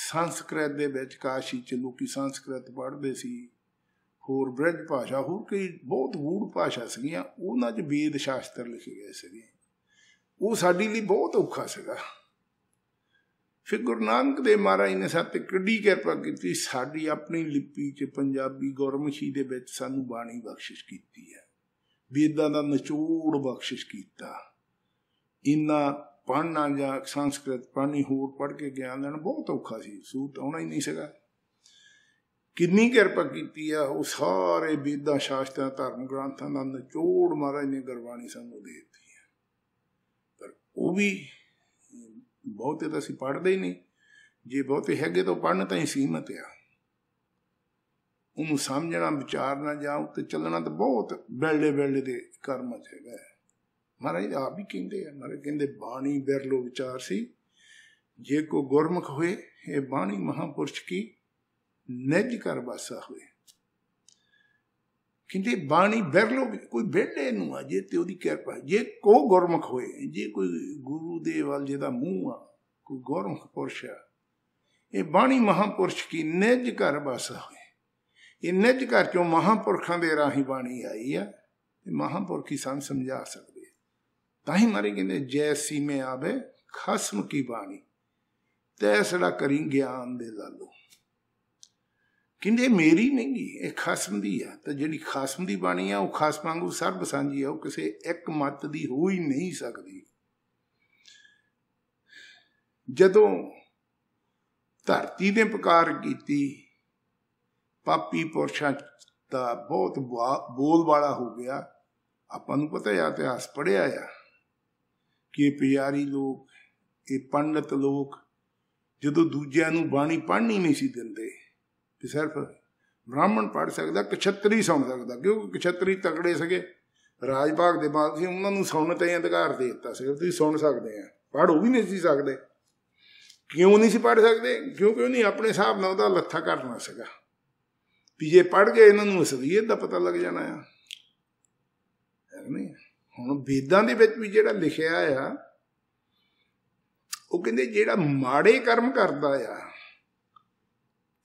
ਸੰਸਕ੍ਰਿਤ ਦੇ ਵਿੱਚ ਕਾਸ਼ੀ ਚ ਲੋਕੀ ਸੰਸਕ੍ਰਿਤ ਪੜ੍ਹਦੇ ਸੀ ਹੋਰ ਬ੍ਰਜ ਭਾਸ਼ਾ ਹੋਰ ਕਈ ਬਹੁਤ ਹੂੜ ਭਾਸ਼ਾ ਸੀਗੀਆਂ ਉਹਨਾਂ 'ਚ ਵੇਦ ਸ਼ਾਸਤਰ ਲਿਖੇ ਗਏ ਸੀਗੇ ਉਹ ਸਾਡੀ ਲਈ ਬਹੁਤ ਔਖਾ ਸੀਗਾ ਫਿਰ ਗੁਰੂ ਨਾਨਕ ਮਹਾਰਾਜ ਨੇ ਸਾਤੇ ਕਿੰਨੀ ਕਿਰਪਾ ਕੀਤੀ ਸਾਡੀ ਆਪਣੀ ਲਿਪੀ 'ਚ ਪੰਜਾਬੀ ਗੁਰਮੁਖੀ ਦੇ ਵਿੱਚ ਸਾਨੂੰ ਬਾਣੀ ਬਖਸ਼ਿਸ਼ ਕੀਤੀ ਹੈ ਇਦਾਂ ਦਾ ਨਿਚੋੜ ਬਖਸ਼ਿਸ਼ ਕੀਤਾ ਇਨਾ ਪੜਨਾ ਜਾਂ ਸੰਸਕ੍ਰਿਤ ਪੜਨੀ ਹੋਰ ਪੜ ਕੇ ਗਿਆਨ ਲੈਣਾ ਬਹੁਤ ਔਖਾ ਸੀ ਸੂਤ ਆਉਣਾ ਹੀ ਨਹੀਂ ਸੀਗਾ ਕਿੰਨੀ ਕਿਰਪਾ ਕੀਤੀ ਆ ਉਹ ਸਾਰੇ ਵੇਦਾਂ ਸ਼ਾਸਤਰਾਂ ਧਰਮ ਗ੍ਰੰਥਾਂ ਦਾ ਨਿਚੋੜ ਮਹਾਰਾਜ ਨੇ ਗੁਰਬਾਣੀ ਸਾਨੂੰ ਦੇ ਦਿੱਤੀ ਹੈ ਪਰ ਉਹ ਵੀ ਬਹੁਤੇ ਤਾਂ ਅਸੀਂ ਪੜਦੇ ਹੀ ਨਹੀਂ ਜੇ ਬਹੁਤੇ ਹੈਗੇ ਤਾਂ ਪੜਨ ਤਾਂ ਹੀ ਸੀਮਤ ਆ ਉਹਨੂੰ ਸਮਝਣਾ ਵਿਚਾਰਨਾ ਜਾਂ ਉੱਤੇ ਚੱਲਣਾ ਤਾਂ ਬਹੁਤ ਬੈਲੇ ਬੈਲੇ ਦੇ ਕਰਮ ਚ ਹੈਗਾ ਮਹਾਰਾਜ ਆਪ ਵੀ ਕਹਿੰਦੇ ਆ ਮਹਾਰਾਜ ਕਹਿੰਦੇ ਬਾਣੀ ਬਿਰਲੋ ਵਿਚਾਰ ਸੀ ਜੇ ਕੋ ਗੁਰਮੁਖ ਹੋਏ ਇਹ ਬਾਣੀ ਮਹਾਪੁਰਸ਼ ਕੀ ਨਿਜ ਕਰ ਬਸਾ ਹੋਏ ਕਿੰਦੇ ਬਾਣੀ ਬਿਰਲੋ ਕੋਈ ਬੇਲੇ ਨੂੰ ਆ ਜੇ ਤੇ ਉਹਦੀ ਕਿਰਪਾ ਜੇ ਕੋ ਗੁਰਮੁਖ ਹੋਏ ਜੇ ਕੋਈ ਗੁਰੂ ਦੇ ਵੱਲ ਜਿਹਦਾ ਮੂੰਹ ਆ ਕੋਈ ਗੁਰਮੁਖ ਪੁਰਸ਼ ਆ ਇਹ ਬਾਣੀ ਮਹਾਪੁਰਸ਼ ਕੀ ਨਿਜ ਕਰ ਬਸਾ ਹੋਏ ਇੰਨੇ ਚ ਘਰ ਚੋਂ ਮਹਾਪੁਰਖਾਂ ਦੇ ਰਾਹੀ ਬਾਣੀ ਆਈ ਆ ਤੇ ਮਹਾਪੁਰਖ ਹੀ ਸਾਨੂੰ ਸਮਝਾ ਸਕਦੇ ਤਾਂ ਹੀ ਮਾਰੇ ਕਹਿੰਦੇ ਜੈ ਸੀਮੇ ਆਵੇ ਖਸਮ ਕੀ ਬਾਣੀ ਤੈਸੜਾ ਕਰੀ ਗਿਆਨ ਦੇ ਲਾਲੋ ਕਿੰਦੇ ਮੇਰੀ ਨਹੀਂ ਇਹ ਖਸਮ ਦੀ ਆ ਤਾਂ ਜਿਹੜੀ ਖਸਮ ਦੀ ਬਾਣੀ ਆ ਉਹ ਖਾਸ ਵਾਂਗੂ ਸਰਬ ਸਾਂਝੀ ਆ ਉਹ ਕਿਸੇ ਇੱਕ ਮਤ ਦੀ ਹੋ ਹੀ ਨਹੀਂ ਸਕਦੀ ਜਦੋਂ ਧਰਤੀ ਨੇ ਪੁਕਾਰ ਕੀਤੀ ਪਾਪੀ ਪੁਰਸ਼ਾਂ ਦਾ ਬਹੁਤ ਬੋਲ ਵਾਲਾ ਹੋ ਗਿਆ ਆਪਾਂ ਨੂੰ ਪਤਾ ਹੈ ਇਤਿਹਾਸ ਪੜਿਆ ਆ ਕਿ ਪਿਆਰੀ ਲੋਕ ਇਹ ਪੰਡਤ ਲੋਕ ਜਦੋਂ ਦੂਜਿਆਂ ਨੂੰ ਬਾਣੀ ਪੜ੍ਹਨੀ ਨਹੀਂ ਸੀ ਦਿੰਦੇ ਤੇ ਸਿਰਫ ਬ੍ਰਾਹਮਣ ਪੜ ਸਕਦਾ ਕਛਤਰੀ ਸੁਣ ਸਕਦਾ ਕਿਉਂਕਿ ਕਛਤਰੀ ਤਕੜੇ ਸੀਗੇ ਰਾਜ ਭਾਗ ਦੇ ਬਾਅਦ ਸੀ ਉਹਨਾਂ ਨੂੰ ਸੁਣਨ ਤੇ ਅਧਿਕਾਰ ਦੇ ਦਿੱਤਾ ਸੀ ਤੁਸੀਂ ਸੁਣ ਸਕਦੇ ਆ ਪੜ ਉਹ ਵੀ ਨਹੀਂ ਸੀ ਸਕਦੇ ਕਿਉਂ ਨਹੀਂ ਸੀ ਪੜ ਸਕਦੇ ਕਿਉਂਕਿ ਉਹ ਨਹੀਂ ਆਪਣੇ ਹਿਸਾਬ ਨਾਲ ਉਹਦਾ ਲੱਥਾ ਕਰਨਾ ਸੀਗਾ ਵੀ ਜੇ ਪੜ ਗਏ ਇਹਨਾਂ ਨੂੰ ਅਸਲੀਅਤ ਦਾ ਪਤਾ ਲੱਗ ਜਾਣਾ ਆ ਨਹੀਂ ਹੁਣ ਵੇਦਾਂ ਦੇ ਵਿੱਚ ਵੀ ਜਿਹੜਾ ਲਿਖਿਆ ਆ ਉਹ ਕਹਿੰਦੇ ਜਿਹੜਾ ਮਾੜੇ ਕਰਮ ਕਰਦਾ ਆ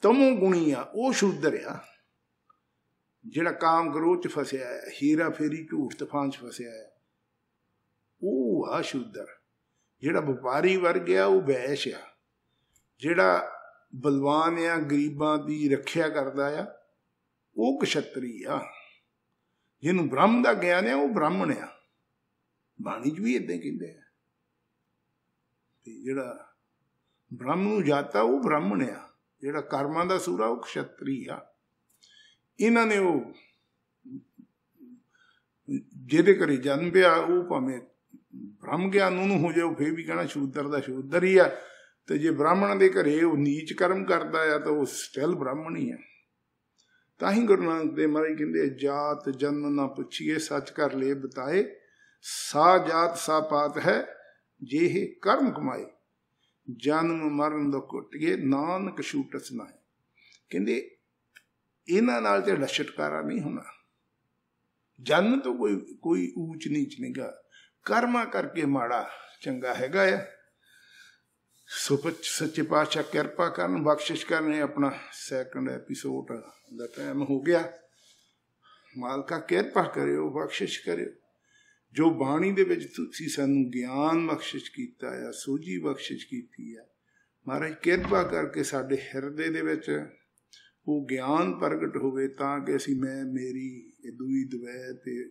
ਤਮੋ ਗੁਣੀਆ ਉਹ ਸ਼ੁੱਧਰ ਆ ਜਿਹੜਾ ਕਾਮ ਗਰੋਹ ਚ ਫਸਿਆ ਹੈ ਹੀਰਾ ਫੇਰੀ ਝੂਠ ਤਫਾਨ ਚ ਫਸਿਆ ਹੈ ਉਹ ਆ ਸ਼ੁੱਧਰ ਜਿਹੜਾ ਵਪਾਰੀ ਵਰਗਿਆ ਉਹ ਵੈਸ਼ ਆ ਜਿਹੜਾ ਬਲਵਾਨ ਆ ਗਰੀਬਾਂ ਦੀ ਰੱਖਿਆ ਕਰਦਾ ਆ ਉਹ ਕਸ਼ਤਰੀ ਆ ਜਿਹਨੂੰ ਬ੍ਰਹਮ ਦਾ ਗਿਆਨ ਹੈ ਉਹ ਬ੍ਰਾਹਮਣ ਆ ਬਾਣੀ 'ਚ ਵੀ ਇਦਾਂ ਕਹਿੰਦੇ ਆ ਤੇ ਜਿਹੜਾ ਬ੍ਰਹਮ ਨੂੰ ਜਾਤਾ ਉਹ ਬ੍ਰਾਹਮਣ ਆ ਜਿਹੜਾ ਕਰਮਾਂ ਦਾ ਸੂਰਾ ਉਹ ਕਸ਼ਤਰੀ ਆ ਇਹਨਾਂ ਨੇ ਉਹ ਜਿਹਦੇ ਘਰੇ ਜਨਮ ਪਿਆ ਉਹ ਭਾਵੇਂ ਬ੍ਰਹਮ ਗਿਆਨ ਨੂੰ ਹੋ ਜਾਓ ਫੇਰ ਵੀ ਕਹਣਾ ਸ਼ੂਦਰ ਦਾ ਸ਼ੂਦਰ ਹੀ ਆ ਤੇ ਜੇ ਬ੍ਰਾਹਮਣ ਦੇ ਘਰੇ ਉਹ ਨੀਚ ਕਰਮ ਕਰਦਾ ਆ ਤਾਂ ਉਹ ਸਟਿਲ ਬ੍ਰਾਹਮਣ ਹੀ ਆ ਤਾਂ ਹੀ ਗੁਰੂ ਨਾਨਕ ਦੇਵ ਮਹਾਰਾਜ ਕਹਿੰਦੇ ਜਾਤ ਜਨਮ ਨਾ ਪੁੱਛੀਏ ਸੱਚ ਕਰ ਲੈ ਬਤਾਏ ਸਾ ਜਾਤ ਸਾ ਪਾਤ ਹੈ ਜੇ ਕਰਮ ਕਮਾਏ ਜਨਮ ਮਰਨ ਦਾ ਕੁੱਟੀਏ ਨਾਨਕ ਛੂਟਸ ਨਾ ਹੈ ਕਹਿੰਦੇ ਇਹਨਾਂ ਨਾਲ ਤੇ ਲਛਟਕਾਰਾ ਨਹੀਂ ਹੋਣਾ ਜਨਮ ਤੋਂ ਕੋਈ ਕੋਈ ਊਚ ਨੀਚ ਨਹੀਂਗਾ ਕਰਮਾ ਕਰਕੇ ਮਾੜਾ ਚੰਗਾ ਹੈਗਾ ਆ ਸੁਪਤ ਸੱਚੇ ਪਾਤਸ਼ਾਹ ਕਿਰਪਾ ਕਰਨ ਬਖਸ਼ਿਸ਼ ਕਰਨ ਆਪਣਾ ਸੈਕੰਡ ਐਪੀਸੋਡ ਦਾ ਟਾਈਮ ਹੋ ਗਿਆ ਮਾਲਕਾ ਕਿਰਪਾ ਕਰਿਓ ਬਖਸ਼ਿਸ਼ ਕਰਿਓ ਜੋ ਬਾਣੀ ਦੇ ਵਿੱਚ ਤੁਸੀਂ ਸਾਨੂੰ ਗਿਆਨ ਬਖਸ਼ਿਸ਼ ਕੀਤਾ ਆ ਸੋਝੀ ਬਖਸ਼ਿਸ਼ ਕੀਤੀ ਆ ਮਹਾਰਾਜ ਕਿਰਪਾ ਕਰਕੇ ਸਾਡੇ ਹਿਰਦੇ ਦੇ ਵਿੱਚ ਉਹ ਗਿਆਨ ਪ੍ਰਗਟ ਹੋਵੇ ਤਾਂ ਕਿ ਅਸੀਂ ਮੈਂ ਮੇਰੀ ਇਹ ਦੂਈ ਦਵੈ ਤੇ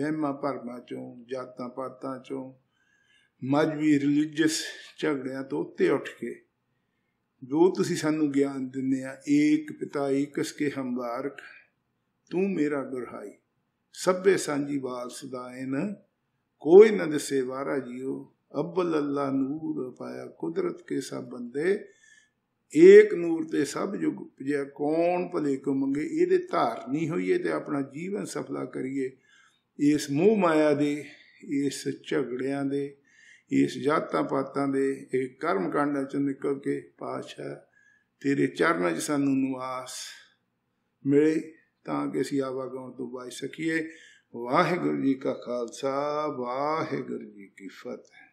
ਵਹਿਮਾਂ ਪਰਮਾ ਚੋਂ ਜਾਤਾਂ ਪਾਤਾਂ ਚੋਂ ਮਾਜਵੀ ਰਿਲੀਜੀਅਸ ਝਗੜਿਆਂ ਤੋਂ ਉੱਤੇ ਉੱਠ ਕੇ ਜੋ ਤੁਸੀਂ ਸਾਨੂੰ ਗਿਆਨ ਦਿੰਦੇ ਆ ਏਕ ਪਿਤਾ ਏਕਸ ਕੇ ਹਮਵਾਰਕ ਤੂੰ ਮੇਰਾ ਗੁਰਹਾਈ ਸਭੇ ਸਾਂਝੀ ਬਾਲ ਸਦਾਇਨ ਕੋਈ ਨਾ ਦਸੇ ਵਾਰਾ ਜੀਓ ਅਬਲ ਅੱਲਾ ਨੂਰ ਪਾਇਆ ਕੁਦਰਤ ਕੇ ਸਭ ਬੰਦੇ ਏਕ ਨੂਰ ਤੇ ਸਭ ਜੁਗ ਜੇ ਕੌਣ ਭਲੇ ਕੋ ਮੰਗੇ ਇਹਦੇ ਧਾਰ ਨਹੀਂ ਹੋਈਏ ਤੇ ਆਪਣਾ ਜੀਵਨ ਸਫਲਾ ਕਰੀਏ ਇਸ ਮੂਹ ਮਾਇਆ ਦੇ ਇਸ ਝਗੜਿਆਂ ਦੇ ਇਸ ਜਾਤਾਂ ਪਾਤਾਂ ਦੇ ਇਹ ਕਰਮ ਕਾਂਡਾਂ ਚੋਂ ਨਿਕਲ ਕੇ ਪਾਛਾ ਤੇਰੇ ਚਰਨਾਂ 'ਚ ਸਾਨੂੰ ਨਿਵਾਸ ਮਿਲੇ ਤਾਂ ਕਿ ਅਸੀਂ ਆਵਾਗਾਉਣ ਤੋਂ ਬਚ ਸਕੀਏ ਵਾਹਿਗੁਰੂ ਜੀ ਕਾ ਖਾਲਸਾ ਵਾਹਿਗੁਰੂ ਜੀ ਕੀ ਫਤਿਹ